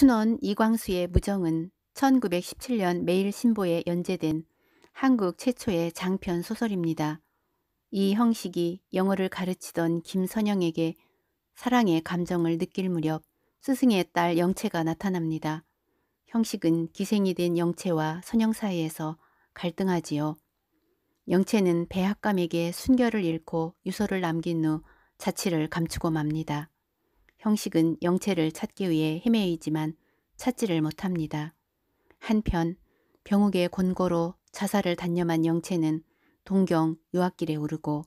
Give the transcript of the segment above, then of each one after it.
춘원 이광수의 무정은 1917년 매일신보에 연재된 한국 최초의 장편 소설입니다. 이 형식이 영어를 가르치던 김선영에게 사랑의 감정을 느낄 무렵 스승의 딸 영채가 나타납니다. 형식은 기생이 된 영채와 선영 사이에서 갈등하지요. 영채는 배학감에게 순결을 잃고 유서를 남긴 후 자취를 감추고 맙니다. 형식은 영체를 찾기 위해 헤매이지만 찾지를 못합니다. 한편 병욱의 권고로 자살을 단념한 영체는 동경 유학길에 오르고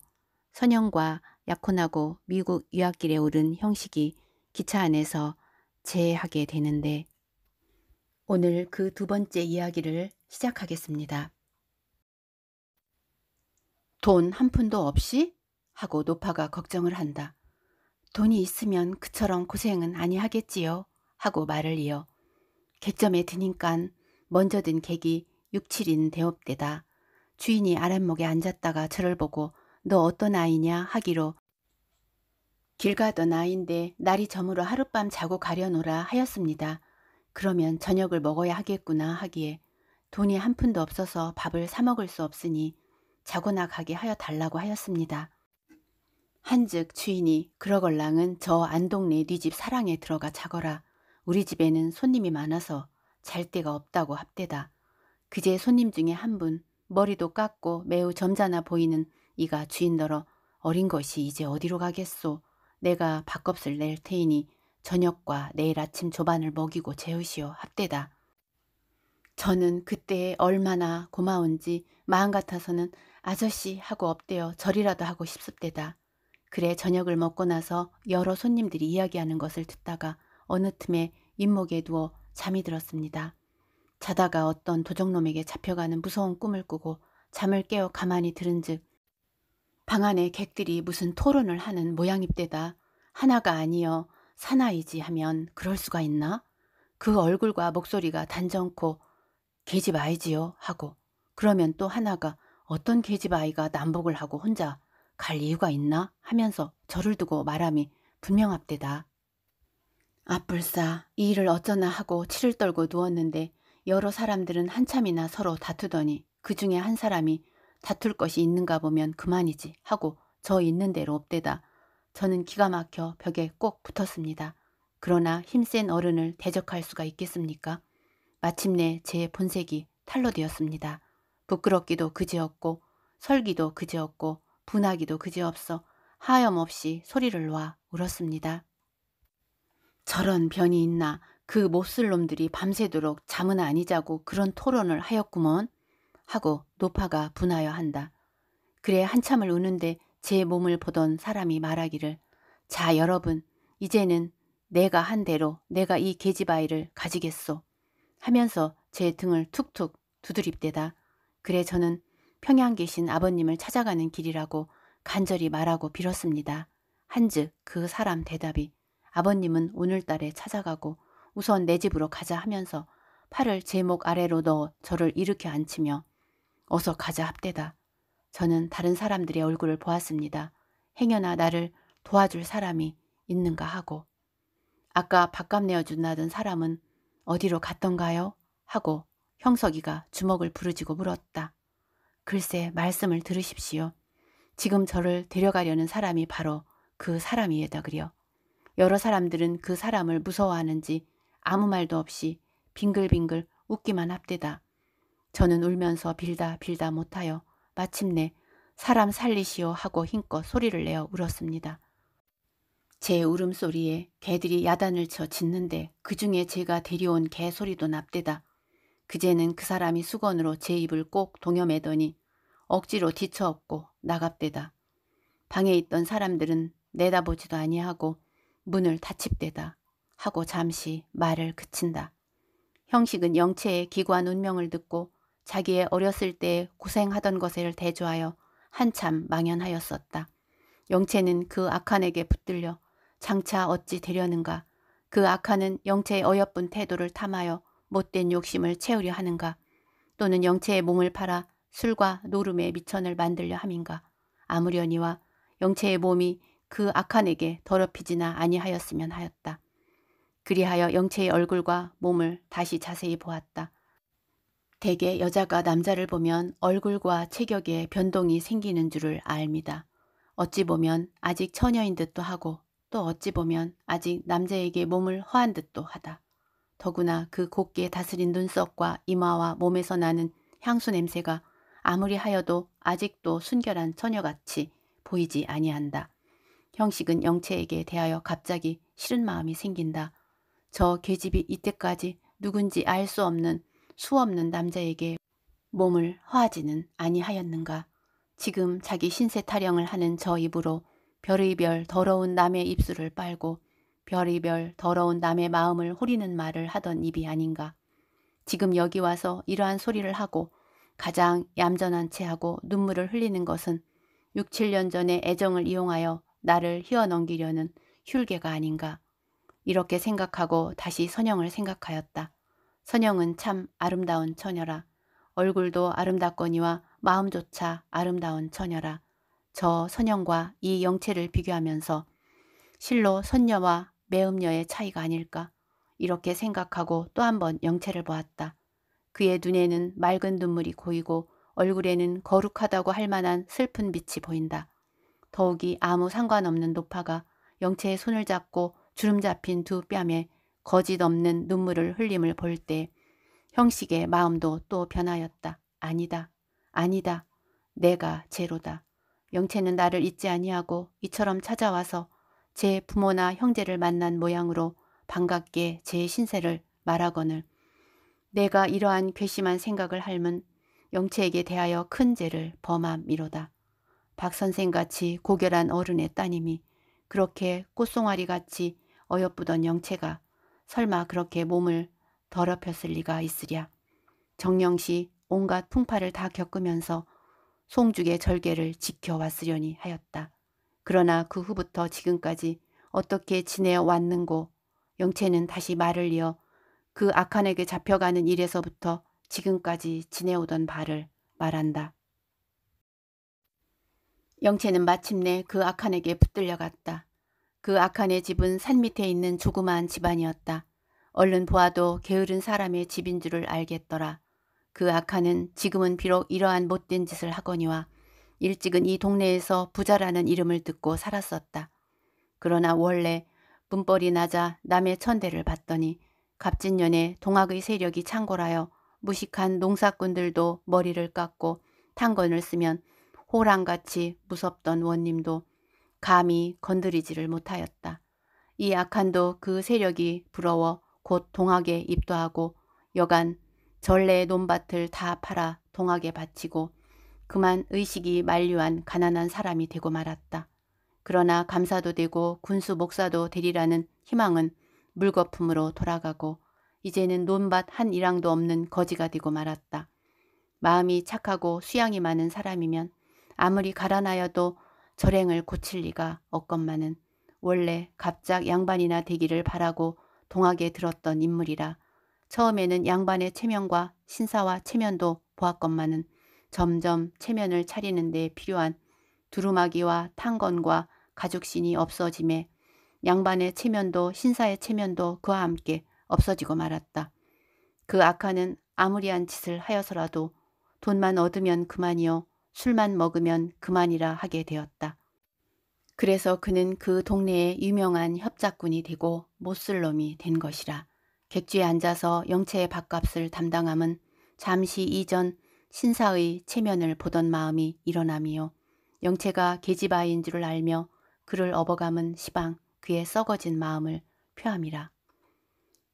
선영과 약혼하고 미국 유학길에 오른 형식이 기차 안에서 재해하게 되는데 오늘 그 두 번째 이야기를 시작하겠습니다. 돈 한 푼도 없이? 하고 노파가 걱정을 한다. 돈이 있으면 그처럼 고생은 아니하겠지요 하고 말을 이어 개점에 드니깐 먼저 든 객이 6, 7인 대업대다. 주인이 아랫목에 앉았다가 저를 보고 너 어떤 아이냐 하기로 길 가던 아이인데 날이 저물어 하룻밤 자고 가려노라 하였습니다. 그러면 저녁을 먹어야 하겠구나 하기에 돈이 한 푼도 없어서 밥을 사 먹을 수 없으니 자고나 가게 하여 달라고 하였습니다. 한즉 주인이 그러걸랑은 저 안동네 네집 사랑에 들어가 자거라. 우리 집에는 손님이 많아서 잘 데가 없다고 합대다. 그제 손님 중에 한 분, 머리도 깎고 매우 점잖아 보이는 이가 주인더러 어린 것이 이제 어디로 가겠소. 내가 밥값을 낼 테이니 저녁과 내일 아침 조반을 먹이고 재우시오 합대다. 저는 그때에 얼마나 고마운지 마음 같아서는 아저씨 하고 업되어 절이라도 하고 싶습대다. 그래 저녁을 먹고 나서 여러 손님들이 이야기하는 것을 듣다가 어느 틈에 잇목에 누워 잠이 들었습니다. 자다가 어떤 도적놈에게 잡혀가는 무서운 꿈을 꾸고 잠을 깨어 가만히 들은즉 방 안에 객들이 무슨 토론을 하는 모양입대다. 하나가 아니여 사나이지 하면 그럴 수가 있나? 그 얼굴과 목소리가 단정코 계집 아이지요 하고 그러면 또 하나가 어떤 계집 아이가 남복을 하고 혼자 갈 이유가 있나 하면서 저를 두고 말함이 분명합대다. 앞불싸 아, 이 일을 어쩌나 하고 치를 떨고 누웠는데 여러 사람들은 한참이나 서로 다투더니 그 중에 한 사람이 다툴 것이 있는가 보면 그만이지 하고 저 있는 대로 옵대다. 저는 기가 막혀 벽에 꼭 붙었습니다. 그러나 힘센 어른을 대적할 수가 있겠습니까? 마침내 제 본색이 탈로 되었습니다. 부끄럽기도 그지없고 설기도 그지없고 분하기도 그지없어 하염없이 소리를 놔 울었습니다. 저런 변이 있나 그 몹쓸 놈들이 밤새도록 잠은 아니자고 그런 토론을 하였구먼 하고 노파가 분하여 한다. 그래 한참을 우는데 제 몸을 보던 사람이 말하기를 자 여러분 이제는 내가 한 대로 내가 이 계집아이를 가지겠소 하면서 제 등을 툭툭 두드립대다. 그래 저는 평양 계신 아버님을 찾아가는 길이라고 간절히 말하고 빌었습니다. 한즉 그 사람 대답이 아버님은 오늘달에 찾아가고 우선 내 집으로 가자 하면서 팔을 제목 아래로 넣어 저를 일으켜 앉히며 어서 가자 합대다. 저는 다른 사람들의 얼굴을 보았습니다. 행여나 나를 도와줄 사람이 있는가 하고 아까 밥값 내어준다던 사람은 어디로 갔던가요? 하고 형석이가 주먹을 부르짖고 물었다. 글쎄 말씀을 들으십시오. 지금 저를 데려가려는 사람이 바로 그 사람이에다 그려. 여러 사람들은 그 사람을 무서워하는지 아무 말도 없이 빙글빙글 웃기만 합대다. 저는 울면서 빌다 빌다 못하여 마침내 사람 살리시오 하고 힘껏 소리를 내어 울었습니다. 제 울음소리에 개들이 야단을 쳐 짖는데 그 중에 제가 데려온 개 소리도 납대다. 그제는 그 사람이 수건으로 제 입을 꼭 동여매더니 억지로 뒤쳐엎고 나갑대다. 방에 있던 사람들은 내다보지도 아니하고 문을 닫힙대다 하고 잠시 말을 그친다. 형식은 영체의 기구한 운명을 듣고 자기의 어렸을 때 고생하던 것을 대조하여 한참 망연하였었다. 영체는 그 악한에게 붙들려 장차 어찌 되려는가 그 악한은 영체의 어여쁜 태도를 탐하여 못된 욕심을 채우려 하는가 또는 영체의 몸을 팔아 술과 노름의 미천을 만들려 함인가 아무려니와 영체의 몸이 그 악한에게 더럽히지나 아니하였으면 하였다. 그리하여 영체의 얼굴과 몸을 다시 자세히 보았다. 대개 여자가 남자를 보면 얼굴과 체격에 변동이 생기는 줄을 압니다. 어찌 보면 아직 처녀인 듯도 하고 또 어찌 보면 아직 남자에게 몸을 허한 듯도 하다. 더구나 그 곱게 다스린 눈썹과 이마와 몸에서 나는 향수 냄새가 아무리 하여도 아직도 순결한 처녀같이 보이지 아니한다. 형식은 영채에게 대하여 갑자기 싫은 마음이 생긴다. 저 계집이 이때까지 누군지 알 수 없는 수없는 남자에게 몸을 허하지는 아니하였는가. 지금 자기 신세 타령을 하는 저 입으로 별의별 더러운 남의 입술을 빨고 별의별 더러운 남의 마음을 호리는 말을 하던 입이 아닌가. 지금 여기 와서 이러한 소리를 하고 가장 얌전한 채하고 눈물을 흘리는 것은 6, 7년 전에 애정을 이용하여 나를 휘어넘기려는 흉계가 아닌가. 이렇게 생각하고 다시 선영을 생각하였다. 선영은 참 아름다운 처녀라. 얼굴도 아름답거니와 마음조차 아름다운 처녀라. 저 선영과 이 영체를 비교하면서 실로 선녀와 매음녀의 차이가 아닐까 이렇게 생각하고 또 한 번 영체를 보았다. 그의 눈에는 맑은 눈물이 고이고 얼굴에는 거룩하다고 할 만한 슬픈 빛이 보인다. 더욱이 아무 상관없는 노파가 영채의 손을 잡고 주름 잡힌 두 뺨에 거짓 없는 눈물을 흘림을 볼 때 형식의 마음도 또 변하였다. 아니다. 아니다. 내가 제로다. 영채는 나를 잊지 아니하고 이처럼 찾아와서 제 부모나 형제를 만난 모양으로 반갑게 제 신세를 말하거늘 내가 이러한 괘씸한 생각을 할문 영채에게 대하여 큰 죄를 범함이로다. 박 선생같이 고결한 어른의 따님이 그렇게 꽃송아리같이 어여쁘던 영채가 설마 그렇게 몸을 더럽혔을 리가 있으랴. 정령시 온갖 풍파를 다 겪으면서 송죽의 절개를 지켜왔으려니 하였다. 그러나 그 후부터 지금까지 어떻게 지내 왔는고 영채는 다시 말을 이어 그 악한에게 잡혀가는 일에서부터 지금까지 지내오던 바를 말한다. 영채는 마침내 그 악한에게 붙들려갔다. 그 악한의 집은 산 밑에 있는 조그마한 집안이었다. 얼른 보아도 게으른 사람의 집인 줄을 알겠더라. 그 악한은 지금은 비록 이러한 못된 짓을 하거니와 일찍은 이 동네에서 부자라는 이름을 듣고 살았었다. 그러나 원래 분벌이 나자 남의 천대를 받더니 갑진년에 동학의 세력이 창궐하여 무식한 농사꾼들도 머리를 깎고 탄건을 쓰면 호랑같이 무섭던 원님도 감히 건드리지를 못하였다. 이 악한도 그 세력이 부러워 곧 동학에 입도하고 여간 전래의 논밭을 다 팔아 동학에 바치고 그만 의식이 만류한 가난한 사람이 되고 말았다. 그러나 감사도 되고 군수 목사도 되리라는 희망은 물거품으로 돌아가고 이제는 논밭 한 이랑도 없는 거지가 되고 말았다. 마음이 착하고 수양이 많은 사람이면 아무리 가라나여도 절행을 고칠 리가 없건만은 원래 갑작 양반이나 되기를 바라고 동학에 들었던 인물이라 처음에는 양반의 체면과 신사와 체면도 보았건만은 점점 체면을 차리는 데 필요한 두루마기와 탄건과 가죽신이 없어짐에 양반의 체면도 신사의 체면도 그와 함께 없어지고 말았다. 그 악하는 아무리한 짓을 하여서라도 돈만 얻으면 그만이요 술만 먹으면 그만이라 하게 되었다. 그래서 그는 그 동네의 유명한 협작꾼이 되고 못쓸 놈이 된 것이라. 객주에 앉아서 영채의 밥값을 담당함은 잠시 이전 신사의 체면을 보던 마음이 일어남이요. 영채가 계집아인 줄을 알며 그를 업어감은 시방 그의 썩어진 마음을 표함이라.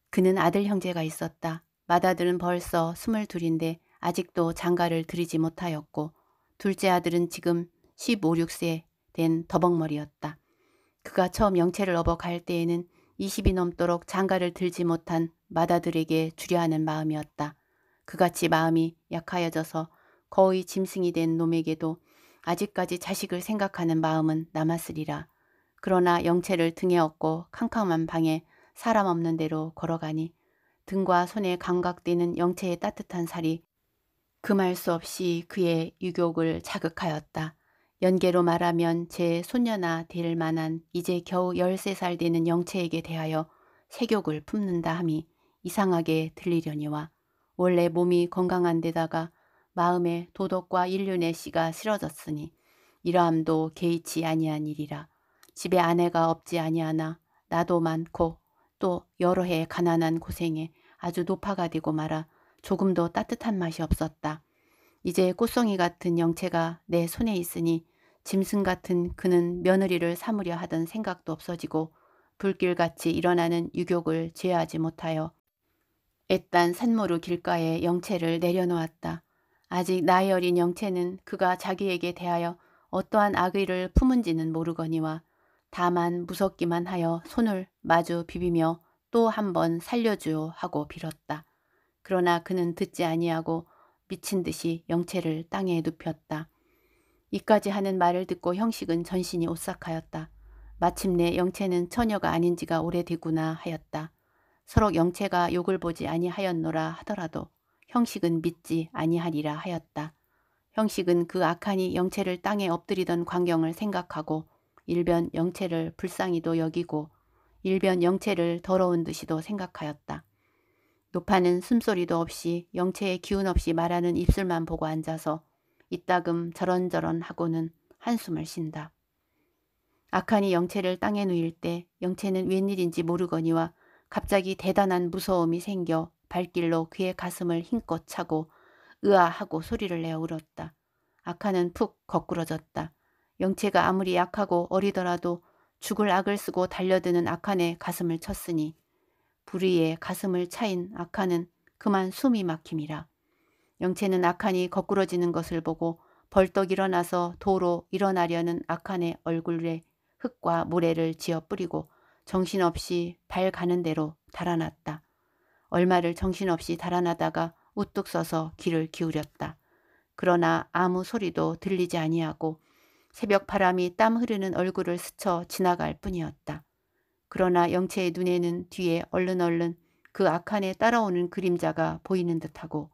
그는 아들 형제가 있었다. 맏아들은 벌써 스물둘인데 아직도 장가를 들이지 못하였고 둘째 아들은 지금 15, 6세 된 더벅머리였다. 그가 처음 영체를 업어갈 때에는 20이 넘도록 장가를 들지 못한 맏아들에게 주려 하는 마음이었다. 그같이 마음이 약하여져서 거의 짐승이 된 놈에게도 아직까지 자식을 생각하는 마음은 남았으리라. 그러나 영체를 등에 업고 캄캄한 방에 사람 없는 대로 걸어가니 등과 손에 감각되는 영체의 따뜻한 살이 금할 수 없이 그의 유격을 자극하였다. 연계로 말하면 제 손녀나 될 만한 이제 겨우 13살 되는 영체에게 대하여 세격을 품는다 함이 이상하게 들리려니와 원래 몸이 건강한 데다가 마음에 도덕과 인륜의 씨가 실어졌으니 이러함도 개의치 아니한 일이라. 집에 아내가 없지 아니하나 나도 많고 또 여러 해 가난한 고생에 아주 노파가 되고 말아 조금도 따뜻한 맛이 없었다. 이제 꽃송이 같은 영체가 내 손에 있으니 짐승 같은 그는 며느리를 삼으려 하던 생각도 없어지고 불길같이 일어나는 유격을 제어하지 못하여 애딴 산모루 길가에 영체를 내려놓았다. 아직 나이 어린 영체는 그가 자기에게 대하여 어떠한 악의를 품은지는 모르거니와 다만 무섭기만 하여 손을 마주 비비며 또 한 번 살려주요 하고 빌었다. 그러나 그는 듣지 아니하고 미친 듯이 영체를 땅에 눕혔다. 이까지 하는 말을 듣고 형식은 전신이 오싹하였다. 마침내 영체는 처녀가 아닌 지가 오래되구나 하였다. 서로 영체가 욕을 보지 아니하였노라 하더라도 형식은 믿지 아니하리라 하였다. 형식은 그 악한이 영체를 땅에 엎드리던 광경을 생각하고 일변 영체를 불쌍히도 여기고 일변 영체를 더러운 듯이도 생각하였다. 노파는 숨소리도 없이 영체의 기운 없이 말하는 입술만 보고 앉아서 이따금 저런저런 하고는 한숨을 쉰다. 악한이 영체를 땅에 누일 때 영체는 웬일인지 모르거니와 갑자기 대단한 무서움이 생겨 발길로 귀의 가슴을 힘껏 차고 으아하고 소리를 내어 울었다. 악한은 푹 거꾸러졌다. 영체가 아무리 약하고 어리더라도 죽을 악을 쓰고 달려드는 악한의 가슴을 쳤으니 불의의 가슴을 차인 악한은 그만 숨이 막힘이라. 영체는 악한이 거꾸러지는 것을 보고 벌떡 일어나서 도로 일어나려는 악한의 얼굴에 흙과 모래를 지어 뿌리고 정신없이 발 가는 대로 달아났다. 얼마를 정신없이 달아나다가 우뚝 서서 귀를 기울였다. 그러나 아무 소리도 들리지 아니하고 새벽 바람이 땀 흐르는 얼굴을 스쳐 지나갈 뿐이었다. 그러나 영채의 눈에는 뒤에 얼른 얼른 그 악한에 따라오는 그림자가 보이는 듯하고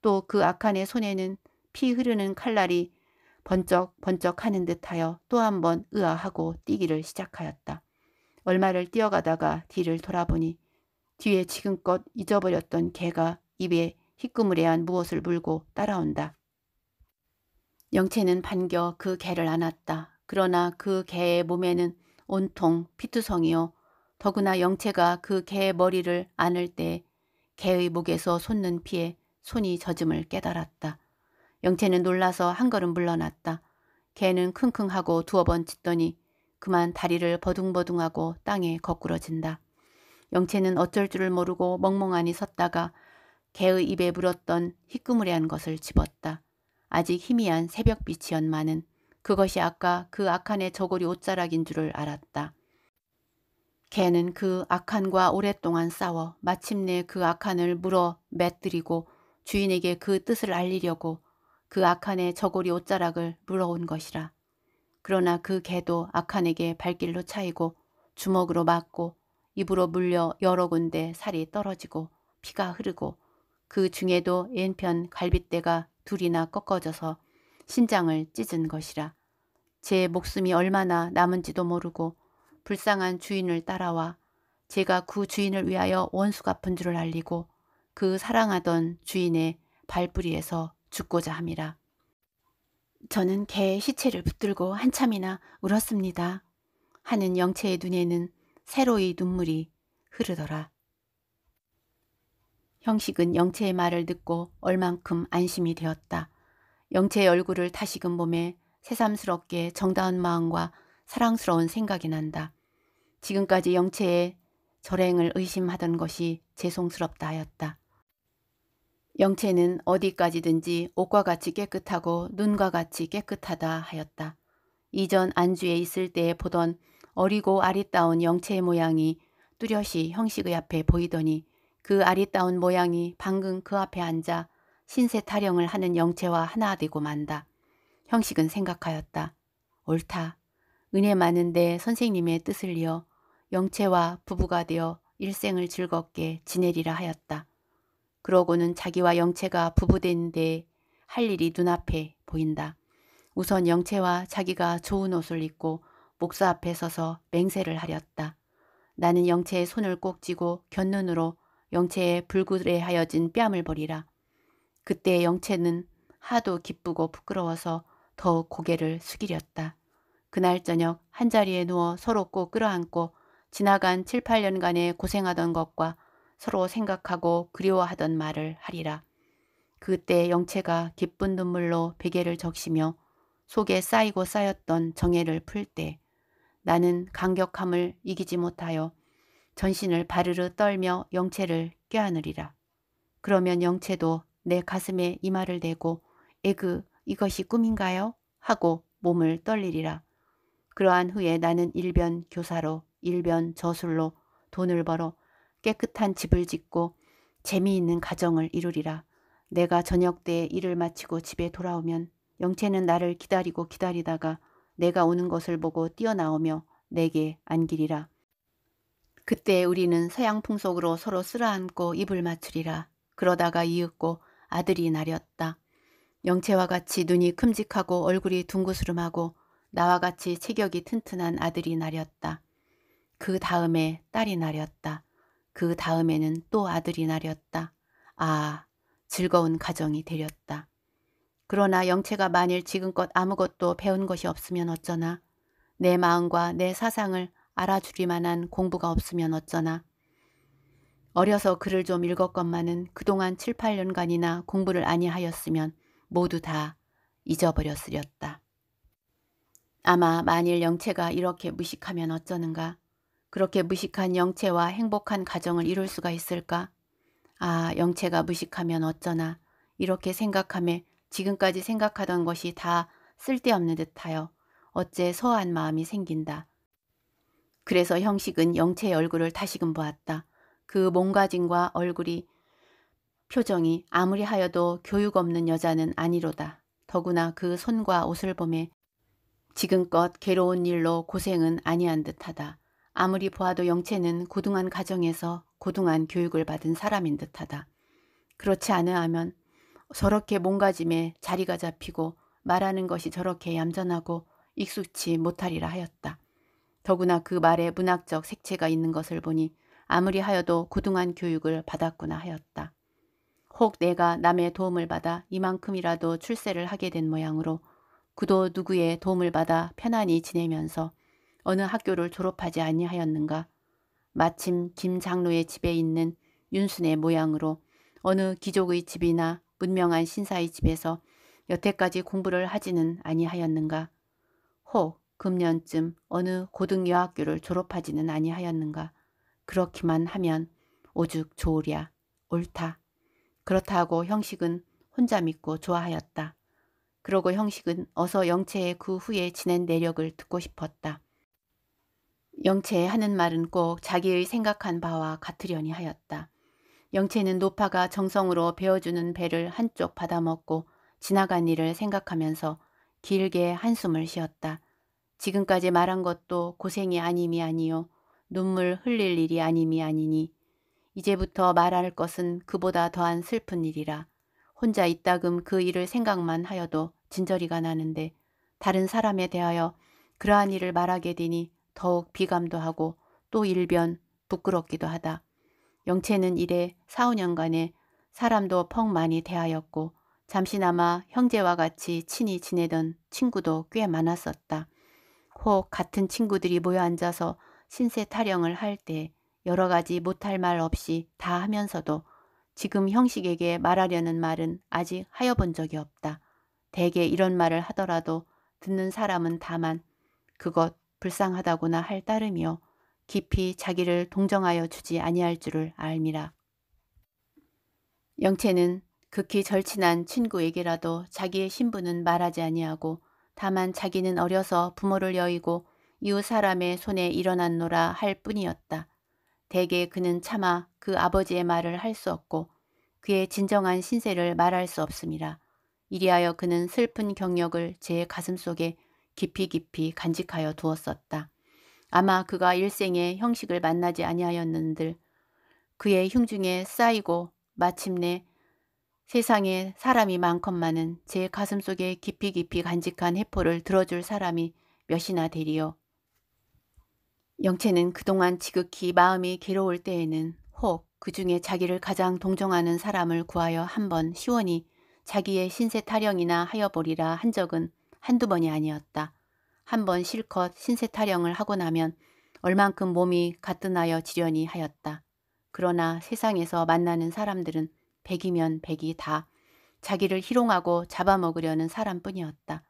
또 그 악한의 손에는 피 흐르는 칼날이 번쩍 번쩍 하는 듯하여 또 한 번 으아하고 뛰기를 시작하였다. 얼마를 뛰어가다가 뒤를 돌아보니 뒤에 지금껏 잊어버렸던 개가 입에 희끄무레한 무엇을 물고 따라온다. 영채는 반겨 그 개를 안았다. 그러나 그 개의 몸에는 온통 피투성이요. 더구나 영채가 그 개의 머리를 안을 때 개의 목에서 솟는 피에 손이 젖음을 깨달았다. 영채는 놀라서 한 걸음 물러났다. 개는 킁킁하고 두어 번 짖더니 그만 다리를 버둥버둥하고 땅에 거꾸러진다. 영채는 어쩔 줄을 모르고 멍멍하니 섰다가 개의 입에 물었던 희끄무레한 것을 집었다. 아직 희미한 새벽빛이었마는 그것이 아까 그 악한의 저고리 옷자락인 줄을 알았다. 개는 그 악한과 오랫동안 싸워 마침내 그 악한을 물어 맷들이고 주인에게 그 뜻을 알리려고 그 악한의 저고리 옷자락을 물어온 것이라. 그러나 그 개도 악한에게 발길로 차이고 주먹으로 맞고 입으로 물려 여러 군데 살이 떨어지고 피가 흐르고 그 중에도 왼편 갈빗대가 둘이나 꺾어져서 신장을 찢은 것이라. 제 목숨이 얼마나 남은지도 모르고 불쌍한 주인을 따라와 제가 그 주인을 위하여 원수 갚은 줄을 알리고 그 사랑하던 주인의 발뿌리에서 죽고자 함이라. 저는 개의 시체를 붙들고 한참이나 울었습니다. 하는 영체의 눈에는 새로이 눈물이 흐르더라. 형식은 영채의 말을 듣고 얼만큼 안심이 되었다. 영채의 얼굴을 다시금 몸에 새삼스럽게 정다운 마음과 사랑스러운 생각이 난다. 지금까지 영채의 절행을 의심하던 것이 죄송스럽다 하였다. 영채는 어디까지든지 옷과 같이 깨끗하고 눈과 같이 깨끗하다 하였다. 이전 안주에 있을 때 보던 어리고 아리따운 영채의 모양이 뚜렷이 형식의 앞에 보이더니 그 아리따운 모양이 방금 그 앞에 앉아 신세 타령을 하는 영체와 하나 되고 만다. 형식은 생각하였다. 옳다. 은혜 많은데 선생님의 뜻을 이어 영체와 부부가 되어 일생을 즐겁게 지내리라 하였다. 그러고는 자기와 영체가 부부된는데할 일이 눈앞에 보인다. 우선 영채와 자기가 좋은 옷을 입고 목사 앞에 서서 맹세를 하렸다. 나는 영채의 손을 꼭 쥐고 곁눈으로 영체에 불구레하여진 뺨을 버리라. 그때 영체는 하도 기쁘고 부끄러워서 더욱 고개를 숙이렸다. 그날 저녁 한자리에 누워 서로 꼭 끌어안고 지나간 7, 8년간의 고생하던 것과 서로 생각하고 그리워하던 말을 하리라. 그때 영체가 기쁜 눈물로 베개를 적시며 속에 쌓이고 쌓였던 정해를 풀 때 나는 강격함을 이기지 못하여 전신을 바르르 떨며 영체를 껴안으리라. 그러면 영체도 내 가슴에 이마를 대고 에그 이것이 꿈인가요? 하고 몸을 떨리리라. 그러한 후에 나는 일변 교사로 일변 저술로 돈을 벌어 깨끗한 집을 짓고 재미있는 가정을 이루리라. 내가 저녁 때에 일을 마치고 집에 돌아오면 영체는 나를 기다리고 기다리다가 내가 오는 것을 보고 뛰어나오며 내게 안기리라. 그때 우리는 서양 풍속으로 서로 쓸어안고 입을 맞추리라. 그러다가 이윽고 아들이 나렸다. 영채와 같이 눈이 큼직하고 얼굴이 둥그스름하고 나와 같이 체격이 튼튼한 아들이 나렸다. 그 다음에 딸이 나렸다. 그 다음에는 또 아들이 나렸다. 아, 즐거운 가정이 되렸다. 그러나 영채가 만일 지금껏 아무것도 배운 것이 없으면 어쩌나 내 마음과 내 사상을 알아주리 만한 공부가 없으면 어쩌나. 어려서 글을 좀 읽었건만은 그동안 7, 8년간이나 공부를 아니하였으면 모두 다 잊어버렸으렸다. 아마 만일 영체가 이렇게 무식하면 어쩌는가. 그렇게 무식한 영체와 행복한 가정을 이룰 수가 있을까? 아, 영체가 무식하면 어쩌나. 이렇게 생각함에 지금까지 생각하던 것이 다 쓸데없는 듯하여 어째 서한 마음이 생긴다. 그래서 형식은 영채의 얼굴을 다시금 보았다. 그 몸가짐과 얼굴이 표정이 아무리 하여도 교육 없는 여자는 아니로다. 더구나 그 손과 옷을 보매 지금껏 괴로운 일로 고생은 아니한 듯하다. 아무리 보아도 영채는 고등한 가정에서 고등한 교육을 받은 사람인 듯하다. 그렇지 않으하면 저렇게 몸가짐에 자리가 잡히고 말하는 것이 저렇게 얌전하고 익숙치 못하리라 하였다. 더구나 그 말에 문학적 색채가 있는 것을 보니 아무리 하여도 고등한 교육을 받았구나 하였다. 혹 내가 남의 도움을 받아 이만큼이라도 출세를 하게 된 모양으로 그도 누구의 도움을 받아 편안히 지내면서 어느 학교를 졸업하지 아니하였는가. 마침 김 장로의 집에 있는 윤순의 모양으로 어느 귀족의 집이나 문명한 신사의 집에서 여태까지 공부를 하지는 아니하였는가. 혹 금년쯤 어느 고등여학교를 졸업하지는 아니하였는가. 그렇기만 하면 오죽 좋으랴. 옳다. 그렇다 고 형식은 혼자 믿고 좋아하였다. 그러고 형식은 어서 영채의 그 후에 지낸 내력을 듣고 싶었다. 영채의 하는 말은 꼭 자기의 생각한 바와 같으려니 하였다. 영채는 노파가 정성으로 베어주는 배를 한쪽 받아먹고 지나간 일을 생각하면서 길게 한숨을 쉬었다. 지금까지 말한 것도 고생이 아님이 아니요 눈물 흘릴 일이 아님이 아니니 이제부터 말할 것은 그보다 더한 슬픈 일이라 혼자 있다금 그 일을 생각만 하여도 진저리가 나는데 다른 사람에 대하여 그러한 일을 말하게 되니 더욱 비감도 하고 또 일변 부끄럽기도 하다. 영채는 이래 4, 5년간에 사람도 퍽 많이 대하였고 잠시나마 형제와 같이 친히 지내던 친구도 꽤 많았었다. 혹 같은 친구들이 모여 앉아서 신세 타령을 할 때 여러 가지 못할 말 없이 다 하면서도 지금 형식에게 말하려는 말은 아직 하여본 적이 없다. 대개 이런 말을 하더라도 듣는 사람은 다만 그것 불쌍하다고나 할 따름이요. 깊이 자기를 동정하여 주지 아니할 줄을 알미라. 영채는 극히 절친한 친구에게라도 자기의 신분은 말하지 아니하고 다만 자기는 어려서 부모를 여의고 이웃 사람의 손에 일어났노라 할 뿐이었다. 대개 그는 차마 그 아버지의 말을 할 수 없고 그의 진정한 신세를 말할 수없습니다 이리하여 그는 슬픈 경력을 제 가슴 속에 깊이 깊이 간직하여 두었었다. 아마 그가 일생의 형식을 만나지 아니하였는들 그의 흉중에 쌓이고 마침내 세상에 사람이 많건만은 제 가슴 속에 깊이 깊이 간직한 해포를 들어줄 사람이 몇이나 되리요. 영채는 그동안 지극히 마음이 괴로울 때에는 혹 그중에 자기를 가장 동정하는 사람을 구하여 한번 시원히 자기의 신세 타령이나 하여보리라 한 적은 한두 번이 아니었다. 한번 실컷 신세 타령을 하고 나면 얼만큼 몸이 가뜩하여 지려니 하였다. 그러나 세상에서 만나는 사람들은 백이면 백이 다 자기를 희롱하고 잡아먹으려는 사람뿐이었다.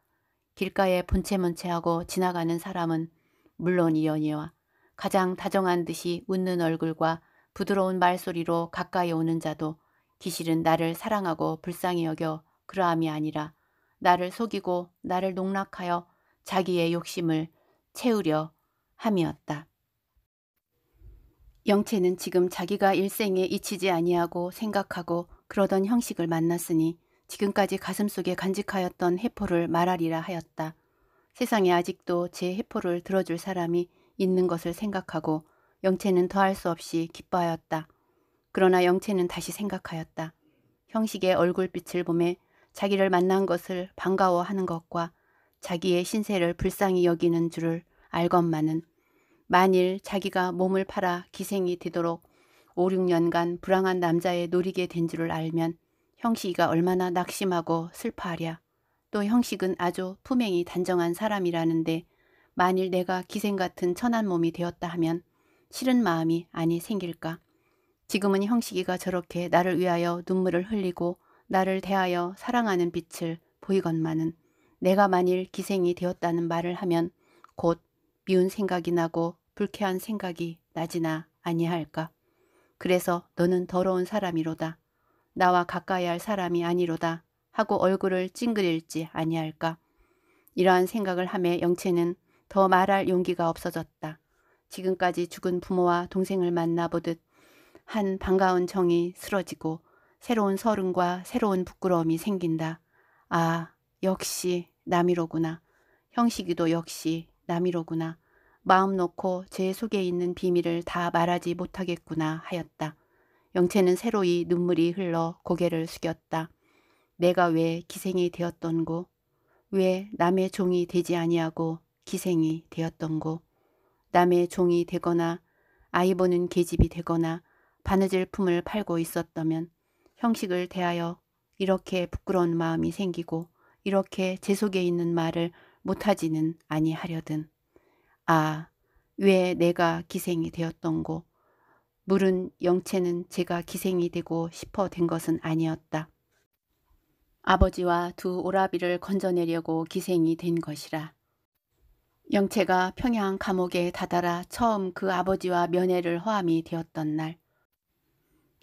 길가에 본체문체하고 지나가는 사람은 물론 이연이와 가장 다정한 듯이 웃는 얼굴과 부드러운 말소리로 가까이 오는 자도 기실은 나를 사랑하고 불쌍히 여겨 그러함이 아니라 나를 속이고 나를 농락하여 자기의 욕심을 채우려 함이었다. 영채는 지금 자기가 일생에 잊히지 아니하고 생각하고 그러던 형식을 만났으니 지금까지 가슴속에 간직하였던 해포를 말하리라 하였다. 세상에 아직도 제 해포를 들어줄 사람이 있는 것을 생각하고 영채는 더할 수 없이 기뻐하였다. 그러나 영채는 다시 생각하였다. 형식의 얼굴빛을 보매 자기를 만난 것을 반가워하는 것과 자기의 신세를 불쌍히 여기는 줄을 알것만은 만일 자기가 몸을 팔아 기생이 되도록 5, 6년간 불황한 남자의 노리게 된 줄을 알면 형식이가 얼마나 낙심하고 슬퍼하랴. 또 형식은 아주 품행이 단정한 사람이라는데 만일 내가 기생 같은 천한 몸이 되었다 하면 싫은 마음이 아니 생길까. 지금은 형식이가 저렇게 나를 위하여 눈물을 흘리고 나를 대하여 사랑하는 빛을 보이건만은 내가 만일 기생이 되었다는 말을 하면 곧 미운 생각이 나고 불쾌한 생각이 나지나 아니할까. 그래서 너는 더러운 사람이로다. 나와 가까이 할 사람이 아니로다. 하고 얼굴을 찡그릴지 아니할까. 이러한 생각을 함에 영채는 더 말할 용기가 없어졌다. 지금까지 죽은 부모와 동생을 만나보듯 한 반가운 정이 쓰러지고 새로운 서름과 새로운 부끄러움이 생긴다. 아, 역시 남이로구나. 형식이도 역시 남이로구나. 마음 놓고 제 속에 있는 비밀을 다 말하지 못하겠구나 하였다. 영채는 새로이 눈물이 흘러 고개를 숙였다. 내가 왜 기생이 되었던고? 왜 남의 종이 되지 아니하고 기생이 되었던고? 남의 종이 되거나 아이 보는 계집이 되거나 바느질 품을 팔고 있었다면 형식을 대하여 이렇게 부끄러운 마음이 생기고 이렇게 제 속에 있는 말을 못하지는 아니하려든. 아, 왜 내가 기생이 되었던고. 물은 영체는 제가 기생이 되고 싶어 된 것은 아니었다. 아버지와 두 오라비를 건져내려고 기생이 된 것이라. 영채가 평양 감옥에 다다라 처음 그 아버지와 면회를 허함이 되었던 날.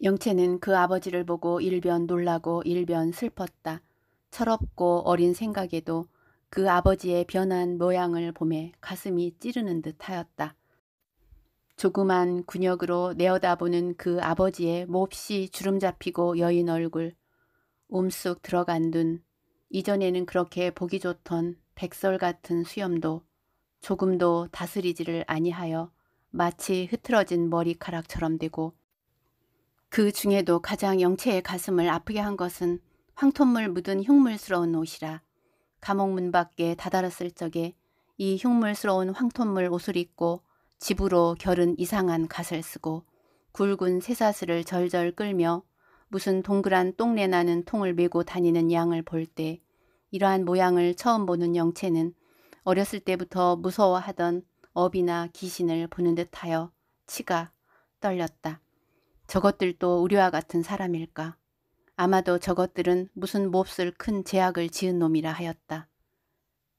영채는 그 아버지를 보고 일변 놀라고 일변 슬펐다. 철없고 어린 생각에도 그 아버지의 변한 모양을 보매 가슴이 찌르는 듯 하였다. 조그만 군역으로 내어다보는 그 아버지의 몹시 주름 잡히고 여인 얼굴, 움쑥 들어간 눈, 이전에는 그렇게 보기 좋던 백설 같은 수염도 조금도 다스리지를 아니하여 마치 흐트러진 머리카락처럼 되고 그 중에도 가장 영채의 가슴을 아프게 한 것은 황토물 묻은 흉물스러운 옷이라 감옥 문 밖에 다다랐을 적에 이 흉물스러운 황토물 옷을 입고 집으로 결은 이상한 갓을 쓰고 굵은 새사슬을 절절 끌며 무슨 동그란 똥내 나는 통을 메고 다니는 양을 볼 때 이러한 모양을 처음 보는 영채는 어렸을 때부터 무서워하던 업이나 귀신을 보는 듯하여 치가 떨렸다. 저것들도 우려와 같은 사람일까? 아마도 저것들은 무슨 몹쓸 큰제약을 지은 놈이라 하였다.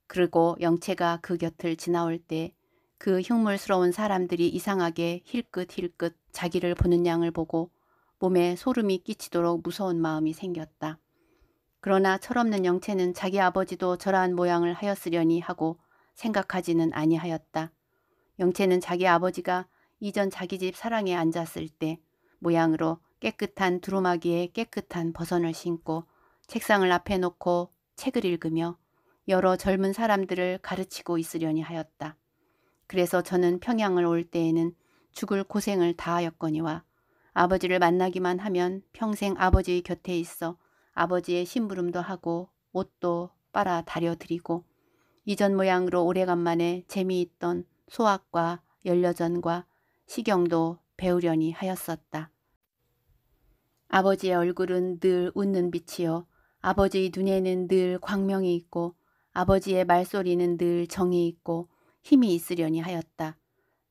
그리고 영채가그 곁을 지나올 때 그 흉물스러운 사람들이 이상하게 힐끗힐끗 자기를 보는 양을 보고 몸에 소름이 끼치도록 무서운 마음이 생겼다. 그러나 철없는 영채는 자기 아버지도 저러한 모양을 하였으려니 하고 생각하지는 아니하였다. 영채는 자기 아버지가 이전 자기 집 사랑에 앉았을 때 모양으로 깨끗한 두루마기에 깨끗한 버선을 신고 책상을 앞에 놓고 책을 읽으며 여러 젊은 사람들을 가르치고 있으려니 하였다. 그래서 저는 평양을 올 때에는 죽을 고생을 다하였거니와 아버지를 만나기만 하면 평생 아버지의 곁에 있어 아버지의 심부름도 하고 옷도 빨아 다려드리고 이전 모양으로 오래간만에 재미있던 소학과 연려전과 시경도 배우려니 하였었다. 아버지의 얼굴은 늘 웃는 빛이요. 아버지의 눈에는 늘 광명이 있고 아버지의 말소리는 늘 정이 있고 힘이 있으려니 하였다.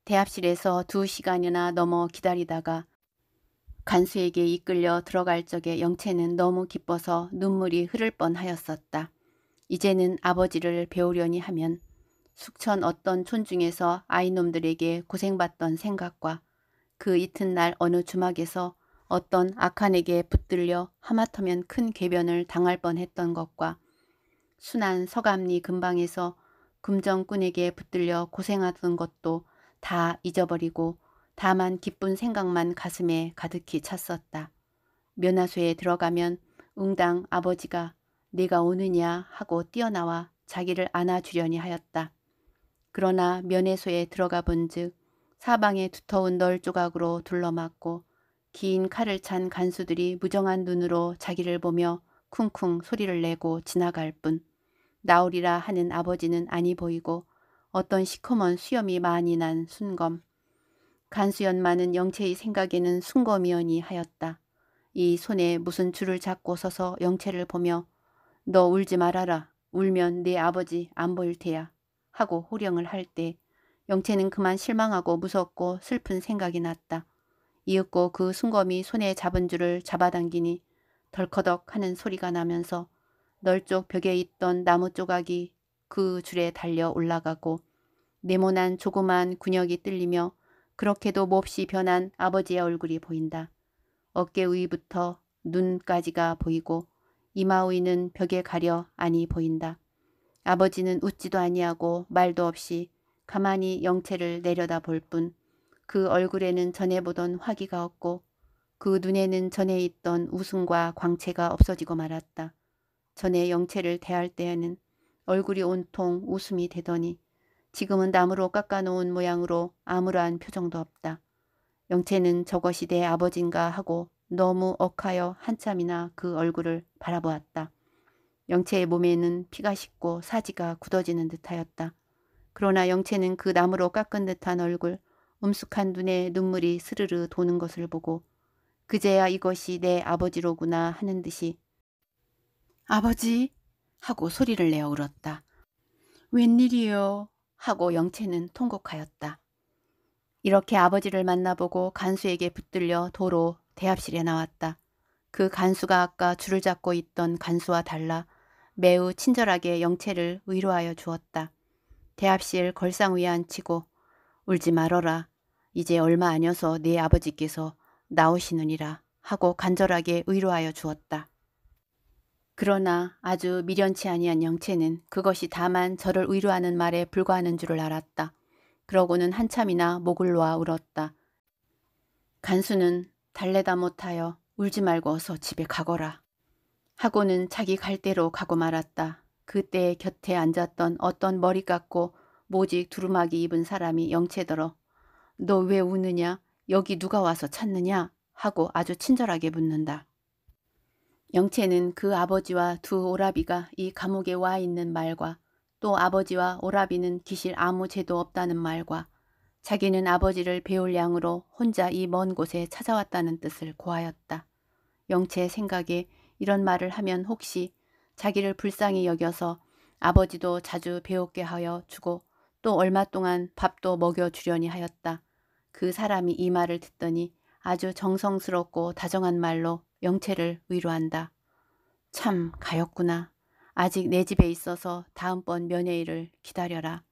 대합실에서 두 시간이나 넘어 기다리다가 간수에게 이끌려 들어갈 적에 영채는 너무 기뻐서 눈물이 흐를 뻔하였었다. 이제는 아버지를 배우려니 하면 숙천 어떤 촌중에서 아이놈들에게 고생받던 생각과 그 이튿날 어느 주막에서 어떤 악한에게 붙들려 하마터면 큰 개변을 당할 뻔했던 것과 순한 서감리 근방에서 금정꾼에게 붙들려 고생하던 것도 다 잊어버리고 다만 기쁜 생각만 가슴에 가득히 찼었다. 면화소에 들어가면 응당 아버지가 네가 오느냐 하고 뛰어나와 자기를 안아주려니 하였다. 그러나 면회소에 들어가 본즉 사방에 두터운 널 조각으로 둘러맞고 긴 칼을 찬 간수들이 무정한 눈으로 자기를 보며 쿵쿵 소리를 내고 지나갈 뿐 나오리라 하는 아버지는 아니 보이고 어떤 시커먼 수염이 많이 난 순검. 간수연마는 영채의 생각에는 순검이언니 하였다. 이 손에 무슨 줄을 잡고 서서 영채를 보며 너 울지 말아라. 울면 네 아버지 안 보일 테야. 하고 호령을 할 때 영채는 그만 실망하고 무섭고 슬픈 생각이 났다. 이윽고 그 순검이 손에 잡은 줄을 잡아당기니 덜커덕 하는 소리가 나면서 널쪽 벽에 있던 나무 조각이 그 줄에 달려 올라가고 네모난 조그만 군역이 뜰리며 그렇게도 몹시 변한 아버지의 얼굴이 보인다. 어깨 위부터 눈까지가 보이고 이마 위는 벽에 가려 아니 보인다. 아버지는 웃지도 아니하고 말도 없이 가만히 영체를 내려다볼 뿐그 얼굴에는 전에 보던 화기가 없고 그 눈에는 전에 있던 웃음과 광채가 없어지고 말았다. 전에 영채를 대할 때에는 얼굴이 온통 웃음이 되더니 지금은 나무로 깎아놓은 모양으로 아무러한 표정도 없다. 영채는 저것이 내아버지인가 하고 너무 억하여 한참이나 그 얼굴을 바라보았다. 영채의 몸에는 피가 식고 사지가 굳어지는 듯하였다. 그러나 영채는 그 나무로 깎은 듯한 얼굴, 엄숙한 눈에 눈물이 스르르 도는 것을 보고 그제야 이것이 내 아버지로구나 하는 듯이 아버지 하고 소리를 내어 울었다. 웬일이요 하고 영채는 통곡하였다. 이렇게 아버지를 만나보고 간수에게 붙들려 도로 대합실에 나왔다. 그 간수가 아까 줄을 잡고 있던 간수와 달라 매우 친절하게 영채를 위로하여 주었다. 대합실 걸상 위에 앉히고 울지 말어라. 이제 얼마 아니서네 아버지께서 나오시느니라 하고 간절하게 의로하여 주었다. 그러나 아주 미련치 아니한 영채는 그것이 다만 저를 위로하는 말에 불과하는 줄을 알았다. 그러고는 한참이나 목을 놓아 울었다. 간수는 달래다 못하여 울지 말고 어서 집에 가거라. 하고는 자기 갈 대로 가고 말았다. 그때 곁에 앉았던 어떤 머리 깎고 모직 두루마기 입은 사람이 영채더러 너 왜 우느냐? 여기 누가 와서 찾느냐? 하고 아주 친절하게 묻는다. 영채는 그 아버지와 두 오라비가 이 감옥에 와 있는 말과 또 아버지와 오라비는 기실 아무 죄도 없다는 말과 자기는 아버지를 배울 양으로 혼자 이 먼 곳에 찾아왔다는 뜻을 고하였다. 영채의 생각에 이런 말을 하면 혹시 자기를 불쌍히 여겨서 아버지도 자주 배웠게 하여 주고 또 얼마 동안 밥도 먹여 주려니 하였다. 그 사람이 이 말을 듣더니 아주 정성스럽고 다정한 말로 영채를 위로한다. 참 가였구나. 아직 내 집에 있어서 다음번 면회일을 기다려라.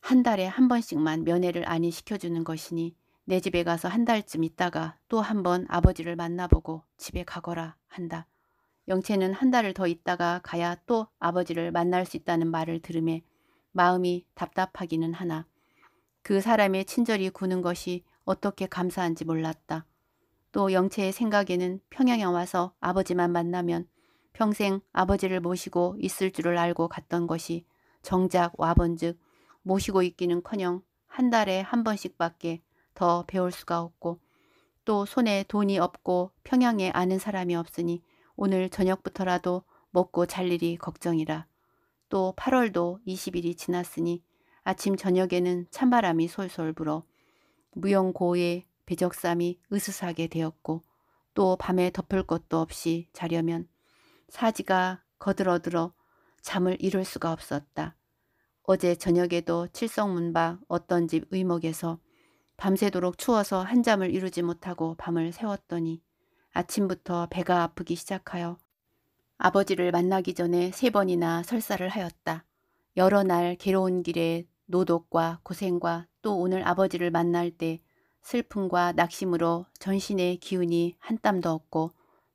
한 달에 한 번씩만 면회를 안이 시켜주는 것이니 내 집에 가서 한 달쯤 있다가 또 한 번 아버지를 만나보고 집에 가거라 한다. 영채는 한 달을 더 있다가 가야 또 아버지를 만날 수 있다는 말을 들으며 마음이 답답하기는 하나 그 사람의 친절이 구는 것이 어떻게 감사한지 몰랐다. 또 영채의 생각에는 평양에 와서 아버지만 만나면 평생 아버지를 모시고 있을 줄을 알고 갔던 것이 정작 와본즉 모시고 있기는커녕 한 달에 한 번씩밖에 더 배울 수가 없고 또 손에 돈이 없고 평양에 아는 사람이 없으니 오늘 저녁부터라도 먹고 잘 일이 걱정이라. 또 8월도 20일이 지났으니 아침 저녁에는 찬바람이 솔솔 불어 무용고의 배적삼이 으스스하게 되었고 또 밤에 덮을 것도 없이 자려면 사지가 거들어들어 잠을 이룰 수가 없었다. 어제 저녁에도 칠성문바 어떤 집 의목에서 밤새도록 추워서 한잠을 이루지 못하고 밤을 새웠더니 아침부터 배가 아프기 시작하여 아버지를 만나기 전에 세 번이나 설사를 하였다. 여러 날 괴로운 길에 노독과 고생과 또 오늘 아버지를 만날 때 슬픔과 낙심으로 전신의 기운이 한 땀도 없고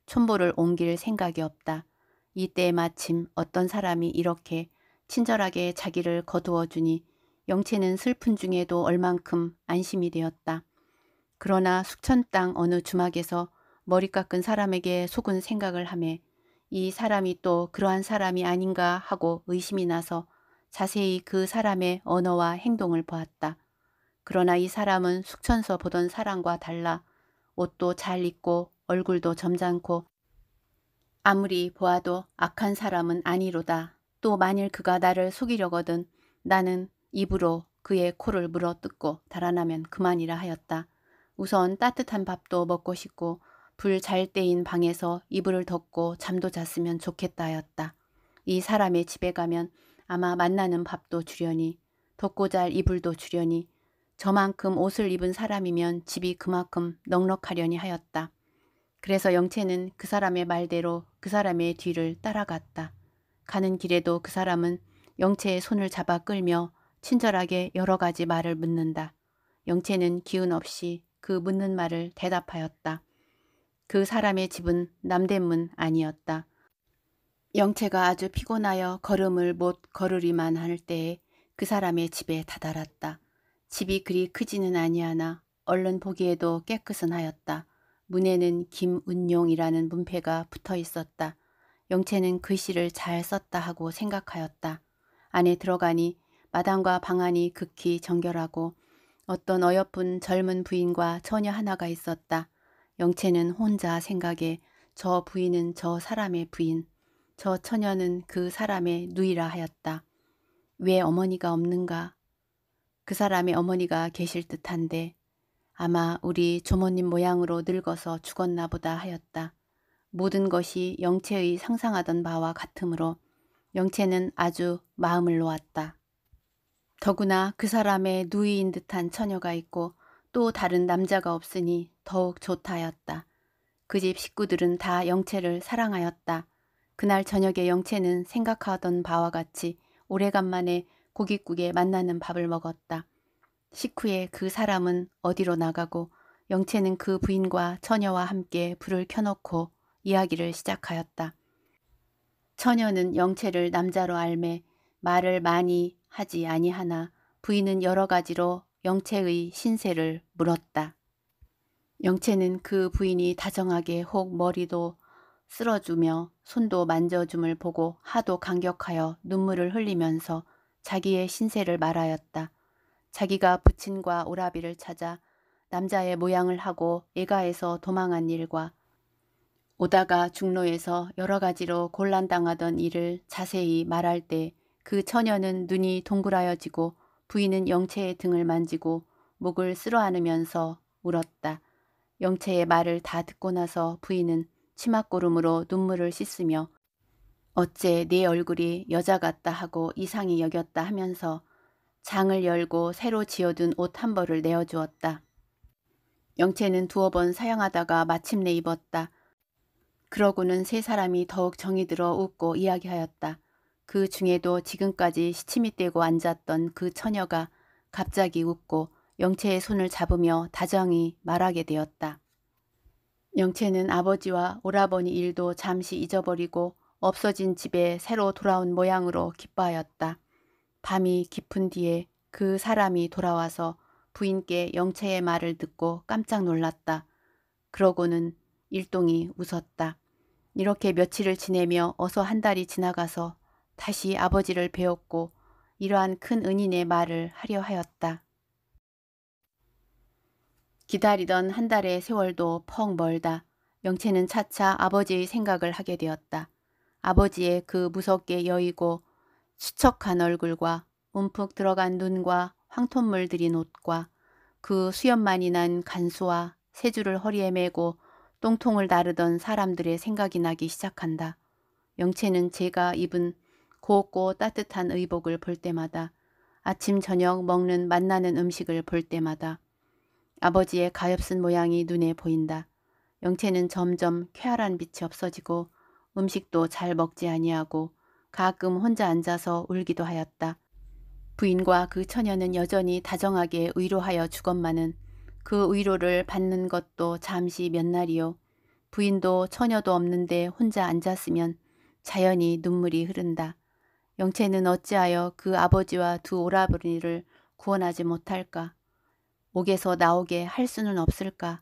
촌보를 옮길 생각이 없다. 이때 마침 어떤 사람이 이렇게 친절하게 자기를 거두어 주니 영채는 슬픈 중에도 얼만큼 안심이 되었다. 그러나 숙천 땅 어느 주막에서 머리 깎은 사람에게 속은 생각을 하며 이 사람이 또 그러한 사람이 아닌가 하고 의심이 나서 자세히 그 사람의 언어와 행동을 보았다. 그러나 이 사람은 숙천서 보던 사람과 달라 옷도 잘 입고 얼굴도 점잖고 아무리 보아도 악한 사람은 아니로다. 또 만일 그가 나를 속이려거든 나는 입으로 그의 코를 물어 뜯고 달아나면 그만이라 하였다. 우선 따뜻한 밥도 먹고 싶고 불잘 때인 방에서 이불을 덮고 잠도 잤으면 좋겠다였다. 하이 사람의 집에 가면 아마 만나는 밥도 주려니 덮고 잘 이불도 주려니 저만큼 옷을 입은 사람이면 집이 그만큼 넉넉하려니 하였다. 그래서 영채는 그 사람의 말대로 그 사람의 뒤를 따라갔다. 가는 길에도 그 사람은 영채의 손을 잡아 끌며 친절하게 여러 가지 말을 묻는다. 영채는 기운 없이 그 묻는 말을 대답하였다. 그 사람의 집은 남대문 아니었다. 영채가 아주 피곤하여 걸음을 못 걸으리만 할 때에 그 사람의 집에 다다랐다. 집이 그리 크지는 아니하나 얼른 보기에도 깨끗은 하였다. 문에는 김운용이라는 문패가 붙어 있었다. 영채는 글씨를 그 잘 썼다 하고 생각하였다. 안에 들어가니 마당과 방안이 극히 정결하고 어떤 어여쁜 젊은 부인과 처녀 하나가 있었다. 영채는 혼자 생각에 저 부인은 저 사람의 부인, 저 처녀는 그 사람의 누이라 하였다. 왜 어머니가 없는가? 그 사람의 어머니가 계실 듯한데 아마 우리 조모님 모양으로 늙어서 죽었나 보다 하였다. 모든 것이 영채의 상상하던 바와 같으므로 영채는 아주 마음을 놓았다. 더구나 그 사람의 누이인 듯한 처녀가 있고 또 다른 남자가 없으니 더욱 좋다였다. 그 집 식구들은 다 영채를 사랑하였다. 그날 저녁에 영채는 생각하던 바와 같이 오래간만에 고깃국에 만나는 밥을 먹었다. 식후에 그 사람은 어디로 나가고 영채는 그 부인과 처녀와 함께 불을 켜놓고 이야기를 시작하였다. 처녀는 영채를 남자로 알매 말을 많이 하지 아니하나 부인은 여러 가지로 영채의 신세를 물었다. 영채는 그 부인이 다정하게 혹 머리도 쓸어주며 손도 만져줌을 보고 하도 감격하여 눈물을 흘리면서 자기의 신세를 말하였다. 자기가 부친과 오라비를 찾아 남자의 모양을 하고 애가에서 도망한 일과 오다가 중로에서 여러 가지로 곤란당하던 일을 자세히 말할 때 그 처녀는 눈이 동그라여지고 부인은 영채의 등을 만지고 목을 쓸어 안으면서 울었다. 영채의 말을 다 듣고 나서 부인은 치맛고름으로 눈물을 씻으며 어째 내 네 얼굴이 여자 같다 하고 이상히 여겼다 하면서 장을 열고 새로 지어둔 옷 한 벌을 내어주었다. 영채는 두어 번 사양하다가 마침내 입었다. 그러고는 세 사람이 더욱 정이 들어 웃고 이야기하였다. 그 중에도 지금까지 시침이 떼고 앉았던 그 처녀가 갑자기 웃고 영채의 손을 잡으며 다정히 말하게 되었다. 영채는 아버지와 오라버니 일도 잠시 잊어버리고 없어진 집에 새로 돌아온 모양으로 기뻐하였다. 밤이 깊은 뒤에 그 사람이 돌아와서 부인께 영채의 말을 듣고 깜짝 놀랐다. 그러고는 일동이 웃었다. 이렇게 며칠을 지내며 어서 한 달이 지나가서 다시 아버지를 배웠고 이러한 큰 은인의 말을 하려 하였다. 기다리던 한 달의 세월도 퍽 멀다. 영채는 차차 아버지의 생각을 하게 되었다. 아버지의 그 무섭게 여의고 수척한 얼굴과 움푹 들어간 눈과 황토물 들인 옷과 그 수염만이 난 간수와 세줄을 허리에 메고 똥통을 나르던 사람들의 생각이 나기 시작한다. 영채는 제가 입은 곱고 따뜻한 의복을 볼 때마다 아침 저녁 먹는 만나는 음식을 볼 때마다 아버지의 가엾은 모양이 눈에 보인다. 영채는 점점 쾌활한 빛이 없어지고 음식도 잘 먹지 아니하고 가끔 혼자 앉아서 울기도 하였다. 부인과 그 처녀는 여전히 다정하게 위로하여 주건만은 그 위로를 받는 것도 잠시 몇 날이요. 부인도 처녀도 없는데 혼자 앉았으면 자연히 눈물이 흐른다. 영채는 어찌하여 그 아버지와 두 오라버니를 구원하지 못할까? 옥에서 나오게 할 수는 없을까?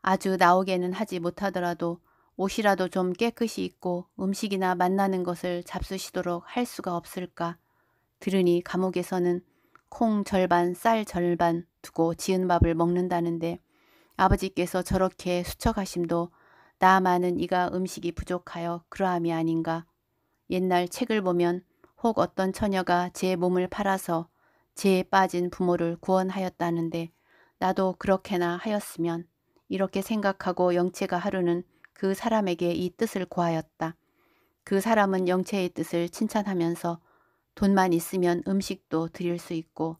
아주 나오게는 하지 못하더라도 옷이라도 좀 깨끗이 입고 음식이나 만나는 것을 잡수시도록 할 수가 없을까? 들으니 감옥에서는 콩 절반, 쌀 절반 두고 지은 밥을 먹는다는데 아버지께서 저렇게 수척하심도 나 많은 이가 음식이 부족하여 그러함이 아닌가. 옛날 책을 보면 혹 어떤 처녀가 제 몸을 팔아서 제에 빠진 부모를 구원하였다는데 나도 그렇게나 하였으면 이렇게 생각하고 영체가 하루는 그 사람에게 이 뜻을 구하였다그 사람은 영체의 뜻을 칭찬하면서 돈만 있으면 음식도 드릴 수 있고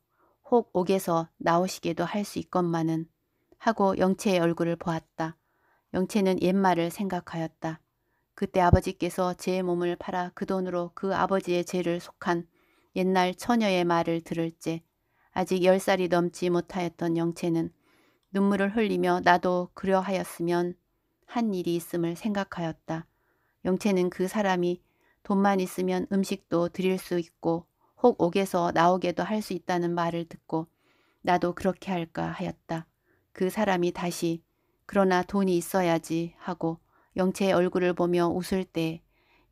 혹 옥에서 나오시게도 할 수 있건만은 하고 영체의 얼굴을 보았다. 영체는 옛말을 생각하였다. 그때 아버지께서 제 몸을 팔아 그 돈으로 그 아버지의 죄를 속한 옛날 처녀의 말을 들을 때 아직 열 살이 넘지 못하였던 영채는 눈물을 흘리며 나도 그려하였으면 한 일이 있음을 생각하였다. 영채는 그 사람이 돈만 있으면 음식도 드릴 수 있고 혹 옥에서 나오게도 할 수 있다는 말을 듣고 나도 그렇게 할까 하였다. 그 사람이 다시 그러나 돈이 있어야지 하고 영채의 얼굴을 보며 웃을 때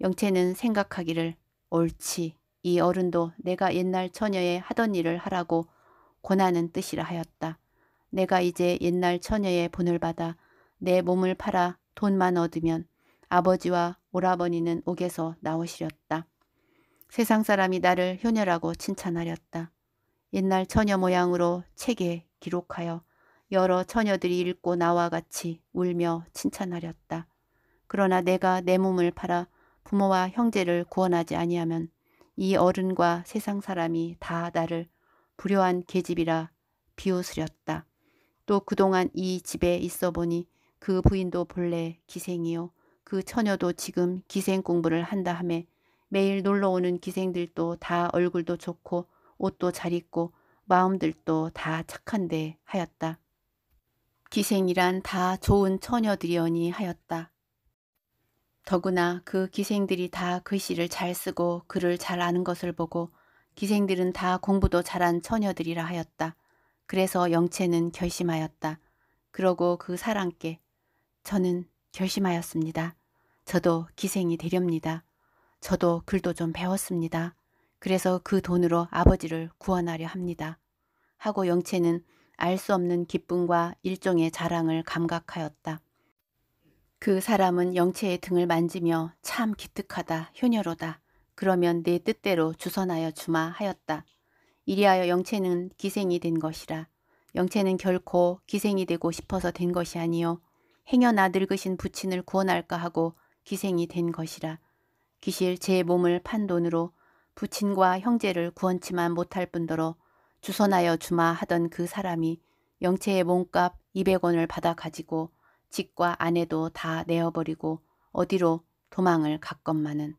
영채는 생각하기를 옳지 이 어른도 내가 옛날 처녀에 하던 일을 하라고 권하는 뜻이라 하였다. 내가 이제 옛날 처녀의 본을 받아 내 몸을 팔아 돈만 얻으면 아버지와 오라버니는 옥에서 나오시렸다. 세상 사람이 나를 효녀라고 칭찬하렸다. 옛날 처녀 모양으로 책에 기록하여 여러 처녀들이 읽고 나와 같이 울며 칭찬하렸다. 그러나 내가 내 몸을 팔아 부모와 형제를 구원하지 아니하면 이 어른과 세상 사람이 다 나를 불효한 계집이라 비웃으렸다. 또 그동안 이 집에 있어 보니 그 부인도 본래 기생이요. 그 처녀도 지금 기생 공부를 한다 하며 매일 놀러 오는 기생들도 다 얼굴도 좋고 옷도 잘 입고 마음들도 다 착한데 하였다. 기생이란 다 좋은 처녀들이오니 하였다. 더구나 그 기생들이 다 글씨를 잘 쓰고 글을 잘 아는 것을 보고 기생들은 다 공부도 잘한 처녀들이라 하였다. 그래서 영채는 결심하였다. 그러고 그 사랑께 저는 결심하였습니다. 저도 기생이 되렵니다. 저도 글도 좀 배웠습니다. 그래서 그 돈으로 아버지를 구원하려 합니다. 하고 영채는 알 수 없는 기쁨과 일종의 자랑을 감각하였다. 그 사람은 영체의 등을 만지며 참 기특하다 효녀로다. 그러면 내 뜻대로 주선하여 주마 하였다. 이리하여 영체는 기생이 된 것이라. 영체는 결코 기생이 되고 싶어서 된 것이 아니요 행여나 늙으신 부친을 구원할까 하고 기생이 된 것이라. 기실 제 몸을 판돈으로 부친과 형제를 구원치만 못할 뿐더러 주선하여 주마 하던 그 사람이 영체의 몸값 200원을 받아 가지고 집과 아내도 다 내어버리고 어디로 도망을 갔건만은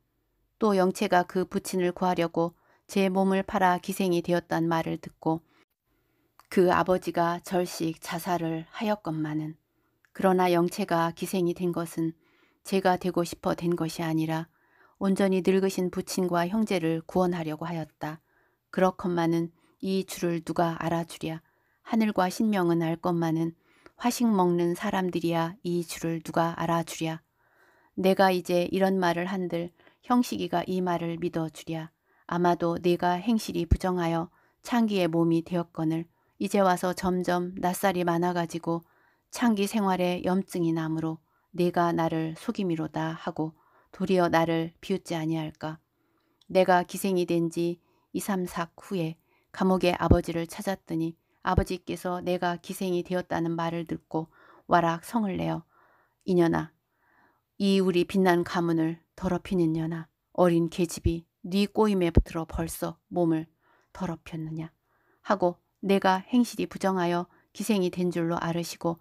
또 영채가 그 부친을 구하려고 제 몸을 팔아 기생이 되었단 말을 듣고 그 아버지가 절식 자살을 하였건만은 그러나 영채가 기생이 된 것은 제가 되고 싶어 된 것이 아니라 온전히 늙으신 부친과 형제를 구원하려고 하였다. 그렇건만은 이 줄을 누가 알아주랴 하늘과 신명은 알 것만은 화식 먹는 사람들이야 이 줄을 누가 알아주랴. 내가 이제 이런 말을 한들 형식이가 이 말을 믿어주랴. 아마도 내가 행실이 부정하여 창기의 몸이 되었거늘 이제 와서 점점 낯살이 많아가지고 창기 생활에 염증이 나므로 내가 나를 속임이로다 하고 도리어 나를 비웃지 아니할까. 내가 기생이 된 지 2, 3, 4 후에 감옥의 아버지를 찾았더니 아버지께서 내가 기생이 되었다는 말을 듣고 와락 성을 내어 이년아 이 우리 빛난 가문을 더럽히는 년아 어린 계집이 네 꼬임에 들어 벌써 몸을 더럽혔느냐 하고 내가 행실이 부정하여 기생이 된 줄로 아르시고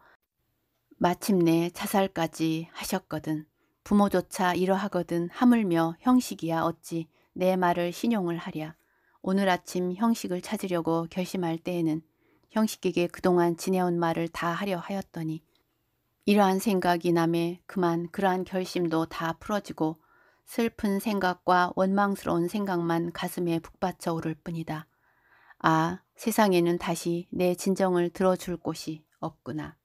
마침내 자살까지 하셨거든 부모조차 이러하거든 하물며 형식이야 어찌 내 말을 신용을 하랴 오늘 아침 형식을 찾으려고 결심할 때에는 형식에게 그동안 지내온 말을 다 하려 하였더니 이러한 생각이 남에 그만 그러한 결심도 다 풀어지고 슬픈 생각과 원망스러운 생각만 가슴에 북받쳐 오를 뿐이다. 아 세상에는 다시 내 진정을 들어줄 곳이 없구나.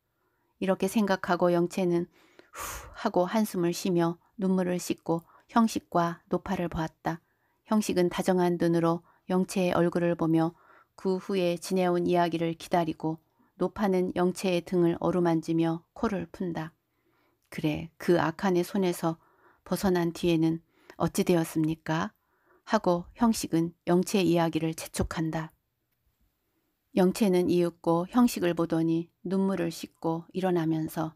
이렇게 생각하고 영채는 후 하고 한숨을 쉬며 눈물을 씻고 형식과 노파를 보았다. 형식은 다정한 눈으로 영채의 얼굴을 보며 그 후에 지내온 이야기를 기다리고 노파는 영채의 등을 어루만지며 코를 푼다. 그래 그 악한의 손에서 벗어난 뒤에는 어찌 되었습니까? 하고 형식은 영채 이야기를 재촉한다. 영채는 이윽고 형식을 보더니 눈물을 씻고 일어나면서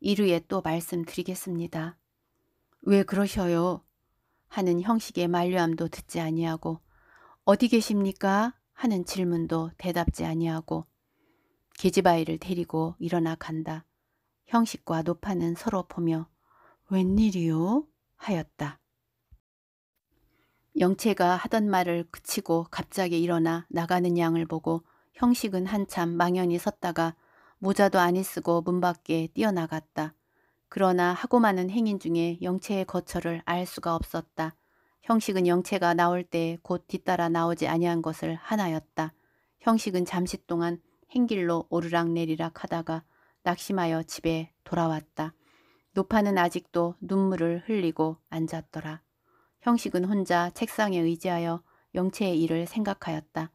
이루에 또 말씀드리겠습니다. 왜 그러셔요? 하는 형식의 만류함도 듣지 아니하고 어디 계십니까? 하는 질문도 대답지 아니하고 계집아이를 데리고 일어나 간다. 형식과 노파는 서로 보며 웬일이요? 하였다. 영채가 하던 말을 그치고 갑자기 일어나 나가는 양을 보고 형식은 한참 망연히 섰다가 모자도 안니 쓰고 문 밖에 뛰어나갔다. 그러나 하고 많은 행인 중에 영채의 거처를 알 수가 없었다. 형식은 영체가 나올 때 곧 뒤따라 나오지 아니한 것을 하나였다. 형식은 잠시 동안 행길로 오르락내리락 하다가 낙심하여 집에 돌아왔다. 노파는 아직도 눈물을 흘리고 앉았더라. 형식은 혼자 책상에 의지하여 영체의 일을 생각하였다.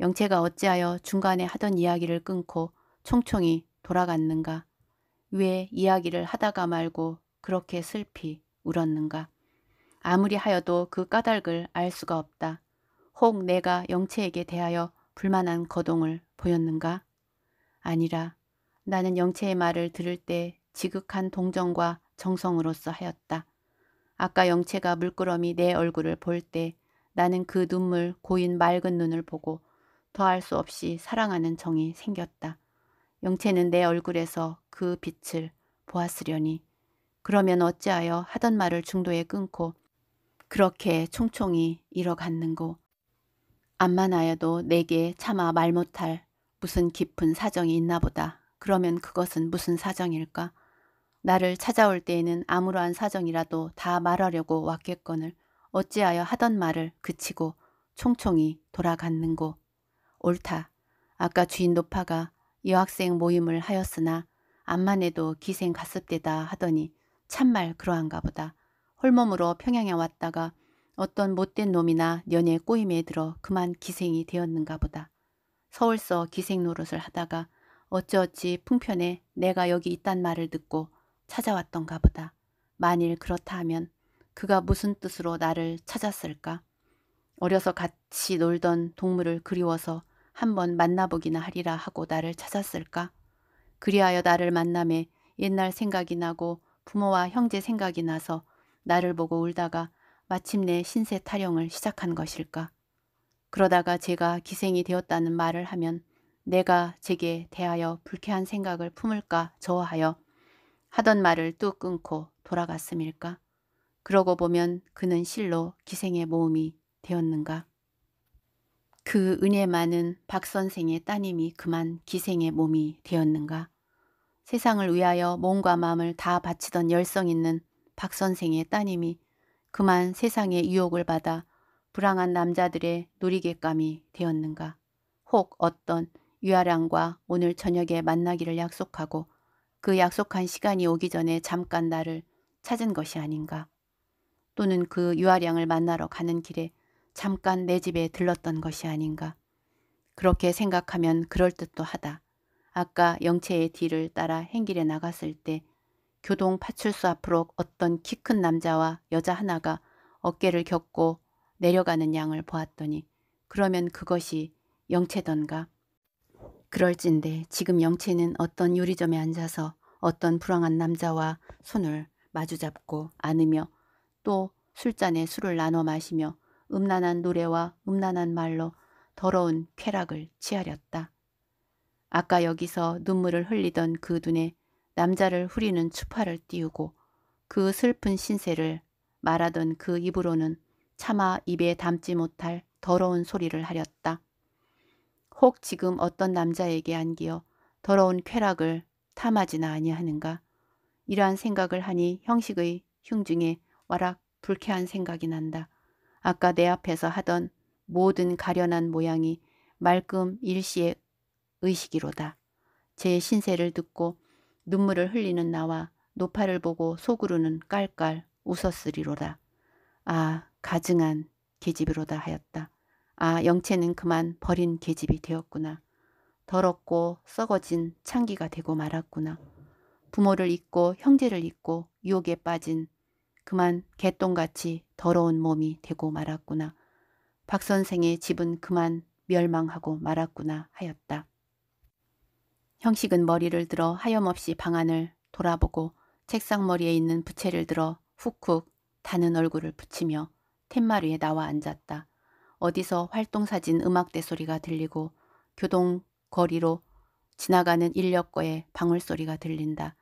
영체가 어찌하여 중간에 하던 이야기를 끊고 총총히 돌아갔는가. 왜 이야기를 하다가 말고 그렇게 슬피 울었는가. 아무리 하여도 그 까닭을 알 수가 없다. 혹 내가 영채에게 대하여 불만한 거동을 보였는가? 아니라 나는 영채의 말을 들을 때 지극한 동정과 정성으로서 하였다. 아까 영채가 물끄러미 내 얼굴을 볼 때 나는 그 눈물 고인 맑은 눈을 보고 더할 수 없이 사랑하는 정이 생겼다. 영채는 내 얼굴에서 그 빛을 보았으려니 그러면 어찌하여 하던 말을 중도에 끊고 그렇게 총총히 잃어갔는고. 암만하여도 내게 차마 말 못할 무슨 깊은 사정이 있나 보다. 그러면 그것은 무슨 사정일까? 나를 찾아올 때에는 아무러한 사정이라도 다 말하려고 왔겠거늘 어찌하여 하던 말을 그치고 총총히 돌아갔는고. 옳다. 아까 주인 노파가 여학생 모임을 하였으나 암만 해도 기생갔습대다 하더니 참말 그러한가 보다. 홀몸으로 평양에 왔다가 어떤 못된 놈이나 연애 꼬임에 들어 그만 기생이 되었는가 보다. 서울서 기생 노릇을 하다가 어찌어찌 풍편에 내가 여기 있단 말을 듣고 찾아왔던가 보다. 만일 그렇다 하면 그가 무슨 뜻으로 나를 찾았을까? 어려서 같이 놀던 동물을 그리워서 한번 만나보기나 하리라 하고 나를 찾았을까? 그리하여 나를 만남에 옛날 생각이 나고 부모와 형제 생각이 나서 나를 보고 울다가 마침내 신세 타령을 시작한 것일까. 그러다가 제가 기생이 되었다는 말을 하면 내가 제게 대하여 불쾌한 생각을 품을까 저하여 하던 말을 뚝 끊고 돌아갔음일까. 그러고 보면 그는 실로 기생의 모음이 되었는가. 그 은혜 많은 박 선생의 따님이 그만 기생의 몸이 되었는가. 세상을 위하여 몸과 마음을 다 바치던 열성 있는 박 선생의 따님이 그만 세상의 유혹을 받아 불황한 남자들의 놀이객감이 되었는가. 혹 어떤 유아랑과 오늘 저녁에 만나기를 약속하고 그 약속한 시간이 오기 전에 잠깐 나를 찾은 것이 아닌가. 또는 그 유아량을 만나러 가는 길에 잠깐 내 집에 들렀던 것이 아닌가. 그렇게 생각하면 그럴듯도 하다. 아까 영채의 뒤를 따라 행길에 나갔을 때 교동파출소 앞으로 어떤 키 큰 남자와 여자 하나가 어깨를 겪고 내려가는 양을 보았더니 그러면 그것이 영채던가. 그럴진데 지금 영채는 어떤 요리점에 앉아서 어떤 불황한 남자와 손을 마주잡고 안으며 또 술잔에 술을 나눠 마시며 음란한 노래와 음란한 말로 더러운 쾌락을 취하렸다. 아까 여기서 눈물을 흘리던 그 눈에 남자를 후리는 추파를 띄우고 그 슬픈 신세를 말하던 그 입으로는 차마 입에 담지 못할 더러운 소리를 하렸다. 혹 지금 어떤 남자에게 안기어 더러운 쾌락을 탐하지나 아니하는가. 이러한 생각을 하니 형식의 흉중에 와락 불쾌한 생각이 난다. 아까 내 앞에서 하던 모든 가련한 모양이 말끔 일시의 의식이로다. 제 신세를 듣고 눈물을 흘리는 나와 노파를 보고 속으로는 깔깔 웃었으리로다. 아 가증한 계집이로다 하였다. 아 영채는 그만 버린 계집이 되었구나. 더럽고 썩어진 창기가 되고 말았구나. 부모를 잊고 형제를 잊고 유혹에 빠진 그만 개똥같이 더러운 몸이 되고 말았구나. 박 선생의 집은 그만 멸망하고 말았구나 하였다. 형식은 머리를 들어 하염없이 방안을 돌아보고 책상머리에 있는 부채를 들어 훅훅 다는 얼굴을 붙이며 텐마 루에 나와 앉았다. 어디서 활동사진 음악대 소리가 들리고 교동 거리로 지나가는 인력거의 방울소리가 들린다.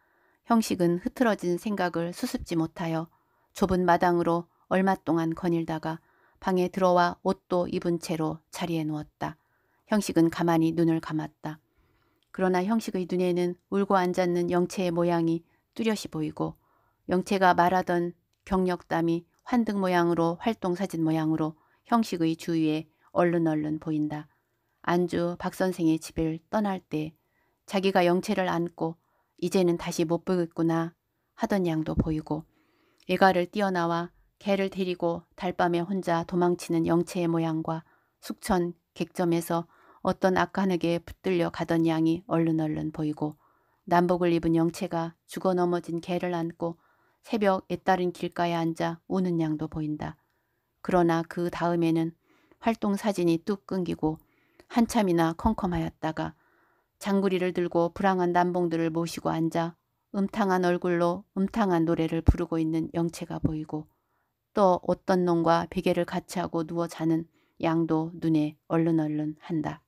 형식은 흐트러진 생각을 수습지 못하여 좁은 마당으로 얼마 동안 거닐다가 방에 들어와 옷도 입은 채로 자리에 누웠다. 형식은 가만히 눈을 감았다. 그러나 형식의 눈에는 울고 앉았는 영채의 모양이 뚜렷이 보이고 영채가 말하던 경력담이 환등 모양으로 활동사진 모양으로 형식의 주위에 얼른 얼른 보인다. 안주 박선생의 집을 떠날 때 자기가 영채를 안고 이제는 다시 못 보겠구나 하던 양도 보이고 애가를 뛰어나와 개를 데리고 달밤에 혼자 도망치는 영채의 모양과 숙천 객점에서 어떤 악한에게 붙들려 가던 양이 얼른 얼른 보이고 남복을 입은 영채가 죽어 넘어진 개를 안고 새벽 애따른 길가에 앉아 우는 양도 보인다. 그러나 그 다음에는 활동 사진이 뚝 끊기고 한참이나 컴컴하였다가 장구리를 들고 불황한 남봉들을 모시고 앉아 음탕한 얼굴로 음탕한 노래를 부르고 있는 영채가 보이고 또 어떤 놈과 베개를 같이 하고 누워 자는 양도 눈에 얼른 얼른 한다.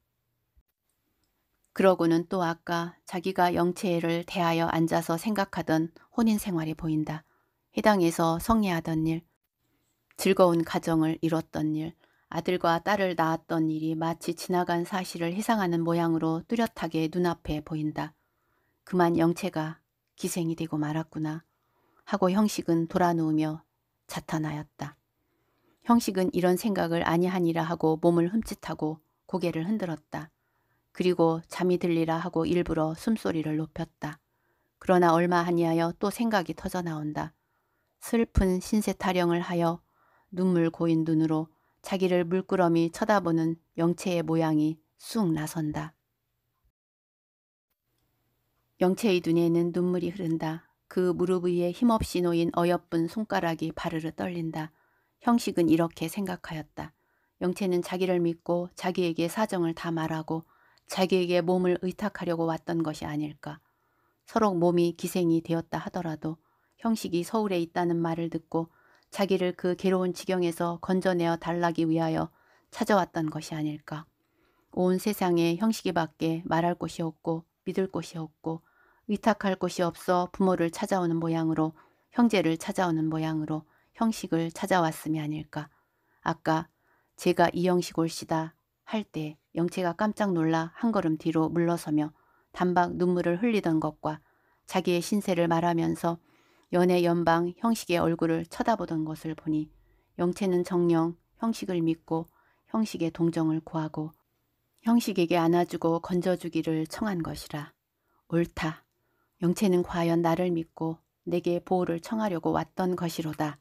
그러고는 또 아까 자기가 영체애를 대하여 앉아서 생각하던 혼인 생활이 보인다. 해당에서 성례하던 일, 즐거운 가정을 이뤘던 일, 아들과 딸을 낳았던 일이 마치 지나간 사실을 회상하는 모양으로 뚜렷하게 눈앞에 보인다. 그만 영체가 기생이 되고 말았구나 하고 형식은 돌아누우며 자탄하였다. 형식은 이런 생각을 아니하니라 하고 몸을 흠칫하고 고개를 흔들었다. 그리고 잠이 들리라 하고 일부러 숨소리를 높였다. 그러나 얼마 하니하여또 생각이 터져 나온다. 슬픈 신세 타령을 하여 눈물 고인 눈으로 자기를 물끄러미 쳐다보는 영채의 모양이 쑥 나선다. 영채의 눈에는 눈물이 흐른다. 그 무릎 위에 힘없이 놓인 어여쁜 손가락이 바르르 떨린다. 형식은 이렇게 생각하였다. 영채는 자기를 믿고 자기에게 사정을 다 말하고 자기에게 몸을 의탁하려고 왔던 것이 아닐까. 서로 몸이 기생이 되었다 하더라도 형식이 서울에 있다는 말을 듣고 자기를 그 괴로운 지경에서 건져내어 달라기 위하여 찾아왔던 것이 아닐까. 온 세상에 형식이 밖에 말할 곳이 없고 믿을 곳이 없고 의탁할 곳이 없어 부모를 찾아오는 모양으로 형제를 찾아오는 모양으로 형식을 찾아왔음이 아닐까. 아까 제가 이형식 올시다 할때 영채가 깜짝 놀라 한 걸음 뒤로 물러서며 단박 눈물을 흘리던 것과 자기의 신세를 말하면서 연애 연방 형식의 얼굴을 쳐다보던 것을 보니 영채는 정녕 형식을 믿고 형식의 동정을 구하고 형식에게 안아주고 건져주기를 청한 것이라. 옳다. 영채는 과연 나를 믿고 내게 보호를 청하려고 왔던 것이로다.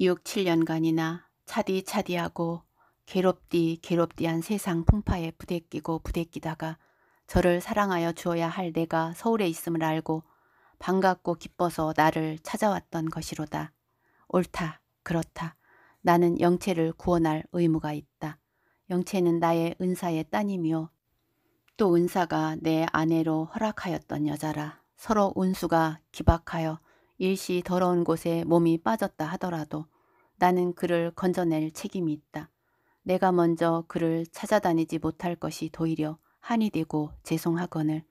6, 7년간이나 차디차디하고 괴롭디 괴롭디한 세상 풍파에 부대끼고 부대끼다가 저를 사랑하여 주어야 할 내가 서울에 있음을 알고 반갑고 기뻐서 나를 찾아왔던 것이로다. 옳다. 그렇다. 나는 영채를 구원할 의무가 있다. 영채는 나의 은사의 따님이요. 또 은사가 내 아내로 허락하였던 여자라 서로 운수가 기박하여 일시 더러운 곳에 몸이 빠졌다 하더라도 나는 그를 건져낼 책임이 있다. 내가 먼저 그를 찾아다니지 못할 것이 도리려 한이 되고 죄송하거늘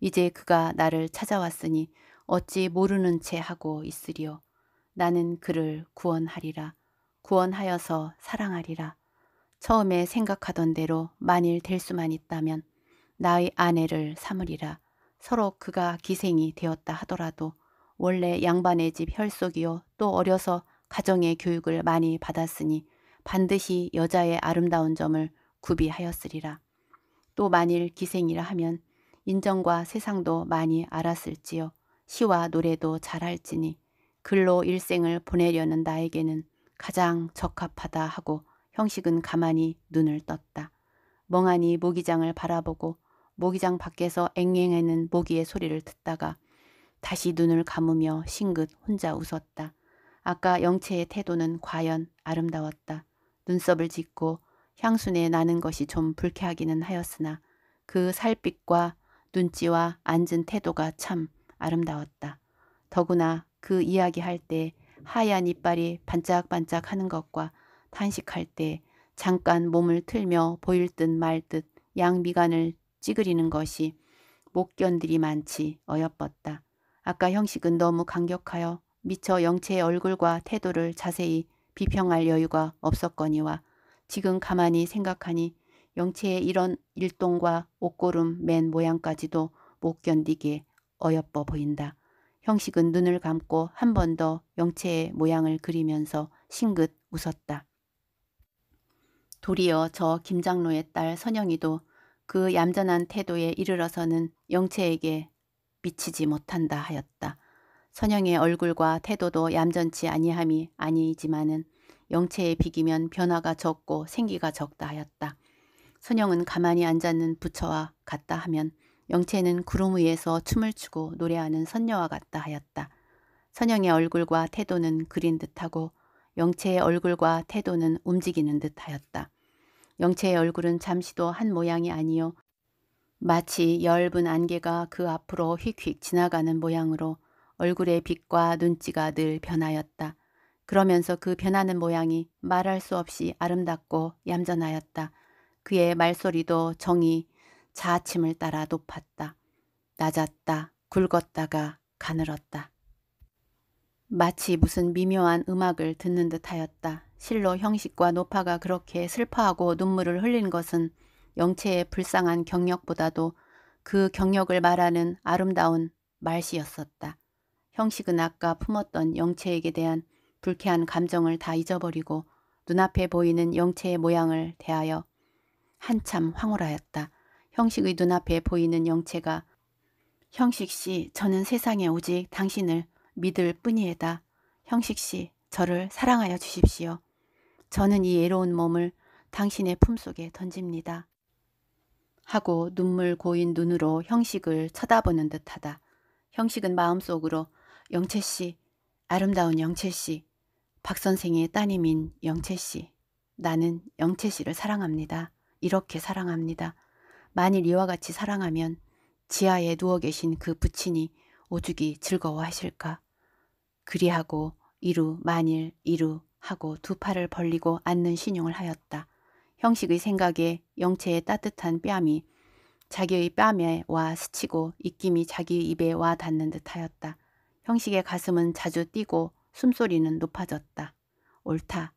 이제 그가 나를 찾아왔으니 어찌 모르는 채 하고 있으리요. 나는 그를 구원하리라. 구원하여서 사랑하리라. 처음에 생각하던 대로 만일 될 수만 있다면 나의 아내를 삼으리라. 서로 그가 기생이 되었다 하더라도 원래 양반의 집 혈속이요 또 어려서 가정의 교육을 많이 받았으니 반드시 여자의 아름다운 점을 구비하였으리라. 또 만일 기생이라 하면 인정과 세상도 많이 알았을지요. 시와 노래도 잘할지니 글로 일생을 보내려는 나에게는 가장 적합하다 하고 형식은 가만히 눈을 떴다. 멍하니 모기장을 바라보고 모기장 밖에서 앵앵하는 모기의 소리를 듣다가 다시 눈을 감으며 싱긋 혼자 웃었다. 아까 영채의 태도는 과연 아름다웠다. 눈썹을 짚고 향수내 나는 것이 좀 불쾌하기는 하였으나 그 살빛과 눈치와 앉은 태도가 참 아름다웠다. 더구나 그 이야기할 때 하얀 이빨이 반짝반짝 하는 것과 탄식할 때 잠깐 몸을 틀며 보일 듯 말 듯 양미간을 찌그리는 것이 목견들이 많지 어여뻤다. 아까 형식은 너무 강격하여 미처 영체의 얼굴과 태도를 자세히 비평할 여유가 없었거니와 지금 가만히 생각하니 영체의 이런 일동과 옷고름 맨 모양까지도 못견디게 어여뻐 보인다. 형식은 눈을 감고 한 번 더 영체의 모양을 그리면서 싱긋 웃었다. 도리어 저 김장로의 딸 선영이도 그 얌전한 태도에 이르러서는 영채에게 미치지 못한다 하였다. 선영의 얼굴과 태도도 얌전치 아니함이 아니지만은 영체에 비기면 변화가 적고 생기가 적다 하였다. 선영은 가만히 앉아는 부처와 같다 하면 영체는 구름 위에서 춤을 추고 노래하는 선녀와 같다 하였다. 선영의 얼굴과 태도는 그린 듯하고 영체의 얼굴과 태도는 움직이는 듯하였다. 영체의 얼굴은 잠시도 한 모양이 아니요 마치 엷은 안개가 그 앞으로 휙휙 지나가는 모양으로 얼굴의 빛과 눈치가 늘 변하였다. 그러면서 그 변하는 모양이 말할 수 없이 아름답고 얌전하였다. 그의 말소리도 정이 자아침을 따라 높았다. 낮았다. 굵었다가 가늘었다. 마치 무슨 미묘한 음악을 듣는 듯하였다. 실로 형식과 노파가 그렇게 슬퍼하고 눈물을 흘린 것은 영체의 불쌍한 경력보다도 그 경력을 말하는 아름다운 말씨였었다 형식은 아까 품었던 영체에게 대한 불쾌한 감정을 다 잊어버리고 눈앞에 보이는 영체의 모양을 대하여 한참 황홀하였다. 형식의 눈앞에 보이는 영체가 형식씨 저는 세상에 오직 당신을 믿을 뿐이에다. 형식씨 저를 사랑하여 주십시오. 저는 이 애로운 몸을 당신의 품속에 던집니다. 하고 눈물 고인 눈으로 형식을 쳐다보는 듯하다. 형식은 마음속으로 영채 씨, 아름다운 영채 씨, 박 선생의 따님인 영채 씨. 나는 영채 씨를 사랑합니다. 이렇게 사랑합니다. 만일 이와 같이 사랑하면 지하에 누워 계신 그 부친이 오죽이 즐거워하실까. 그리하고 이루 만일 이루 하고 두 팔을 벌리고 앉는 신용을 하였다. 형식의 생각에 영채의 따뜻한 뺨이 자기의 뺨에 와 스치고 입김이 자기 입에 와 닿는 듯하였다. 형식의 가슴은 자주 뛰고 숨소리는 높아졌다. 옳다.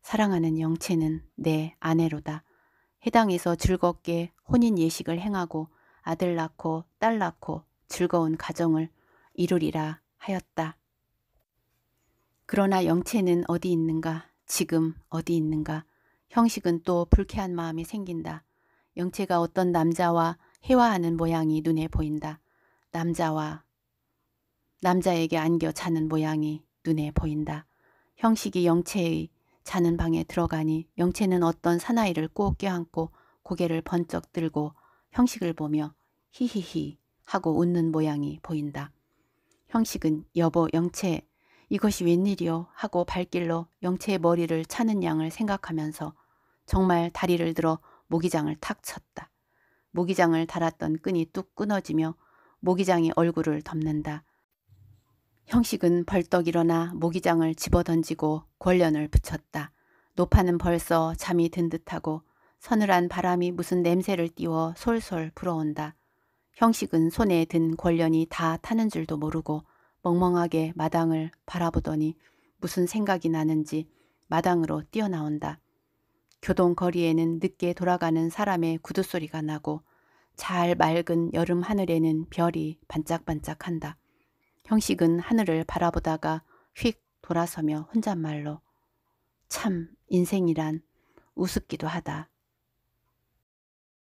사랑하는 영채는 내 아내로다. 해당에서 즐겁게 혼인 예식을 행하고 아들 낳고 딸 낳고 즐거운 가정을 이루리라 하였다. 그러나 영채는 어디 있는가? 지금 어디 있는가? 형식은 또 불쾌한 마음이 생긴다. 영채가 어떤 남자와 해화하는 모양이 눈에 보인다. 남자와 남자에게 안겨 자는 모양이 눈에 보인다. 형식이 영채의 자는 방에 들어가니 영채는 어떤 사나이를 꼭 껴안고 고개를 번쩍 들고 형식을 보며 히히히 하고 웃는 모양이 보인다. 형식은 여보 영채 이것이 웬일이요 하고 발길로 영채의 머리를 차는 양을 생각하면서 정말 다리를 들어 모기장을 탁 쳤다. 모기장을 달았던 끈이 뚝 끊어지며 모기장이 얼굴을 덮는다. 형식은 벌떡 일어나 모기장을 집어던지고 권련을 붙였다. 노파는 벌써 잠이 든 듯하고 서늘한 바람이 무슨 냄새를 띄워 솔솔 불어온다. 형식은 손에 든 권련이 다 타는 줄도 모르고 멍멍하게 마당을 바라보더니 무슨 생각이 나는지 마당으로 뛰어나온다. 교동 거리에는 늦게 돌아가는 사람의 구두 소리가 나고 잘 맑은 여름 하늘에는 별이 반짝반짝한다. 형식은 하늘을 바라보다가 휙 돌아서며 혼잣말로 참 인생이란 우습기도 하다.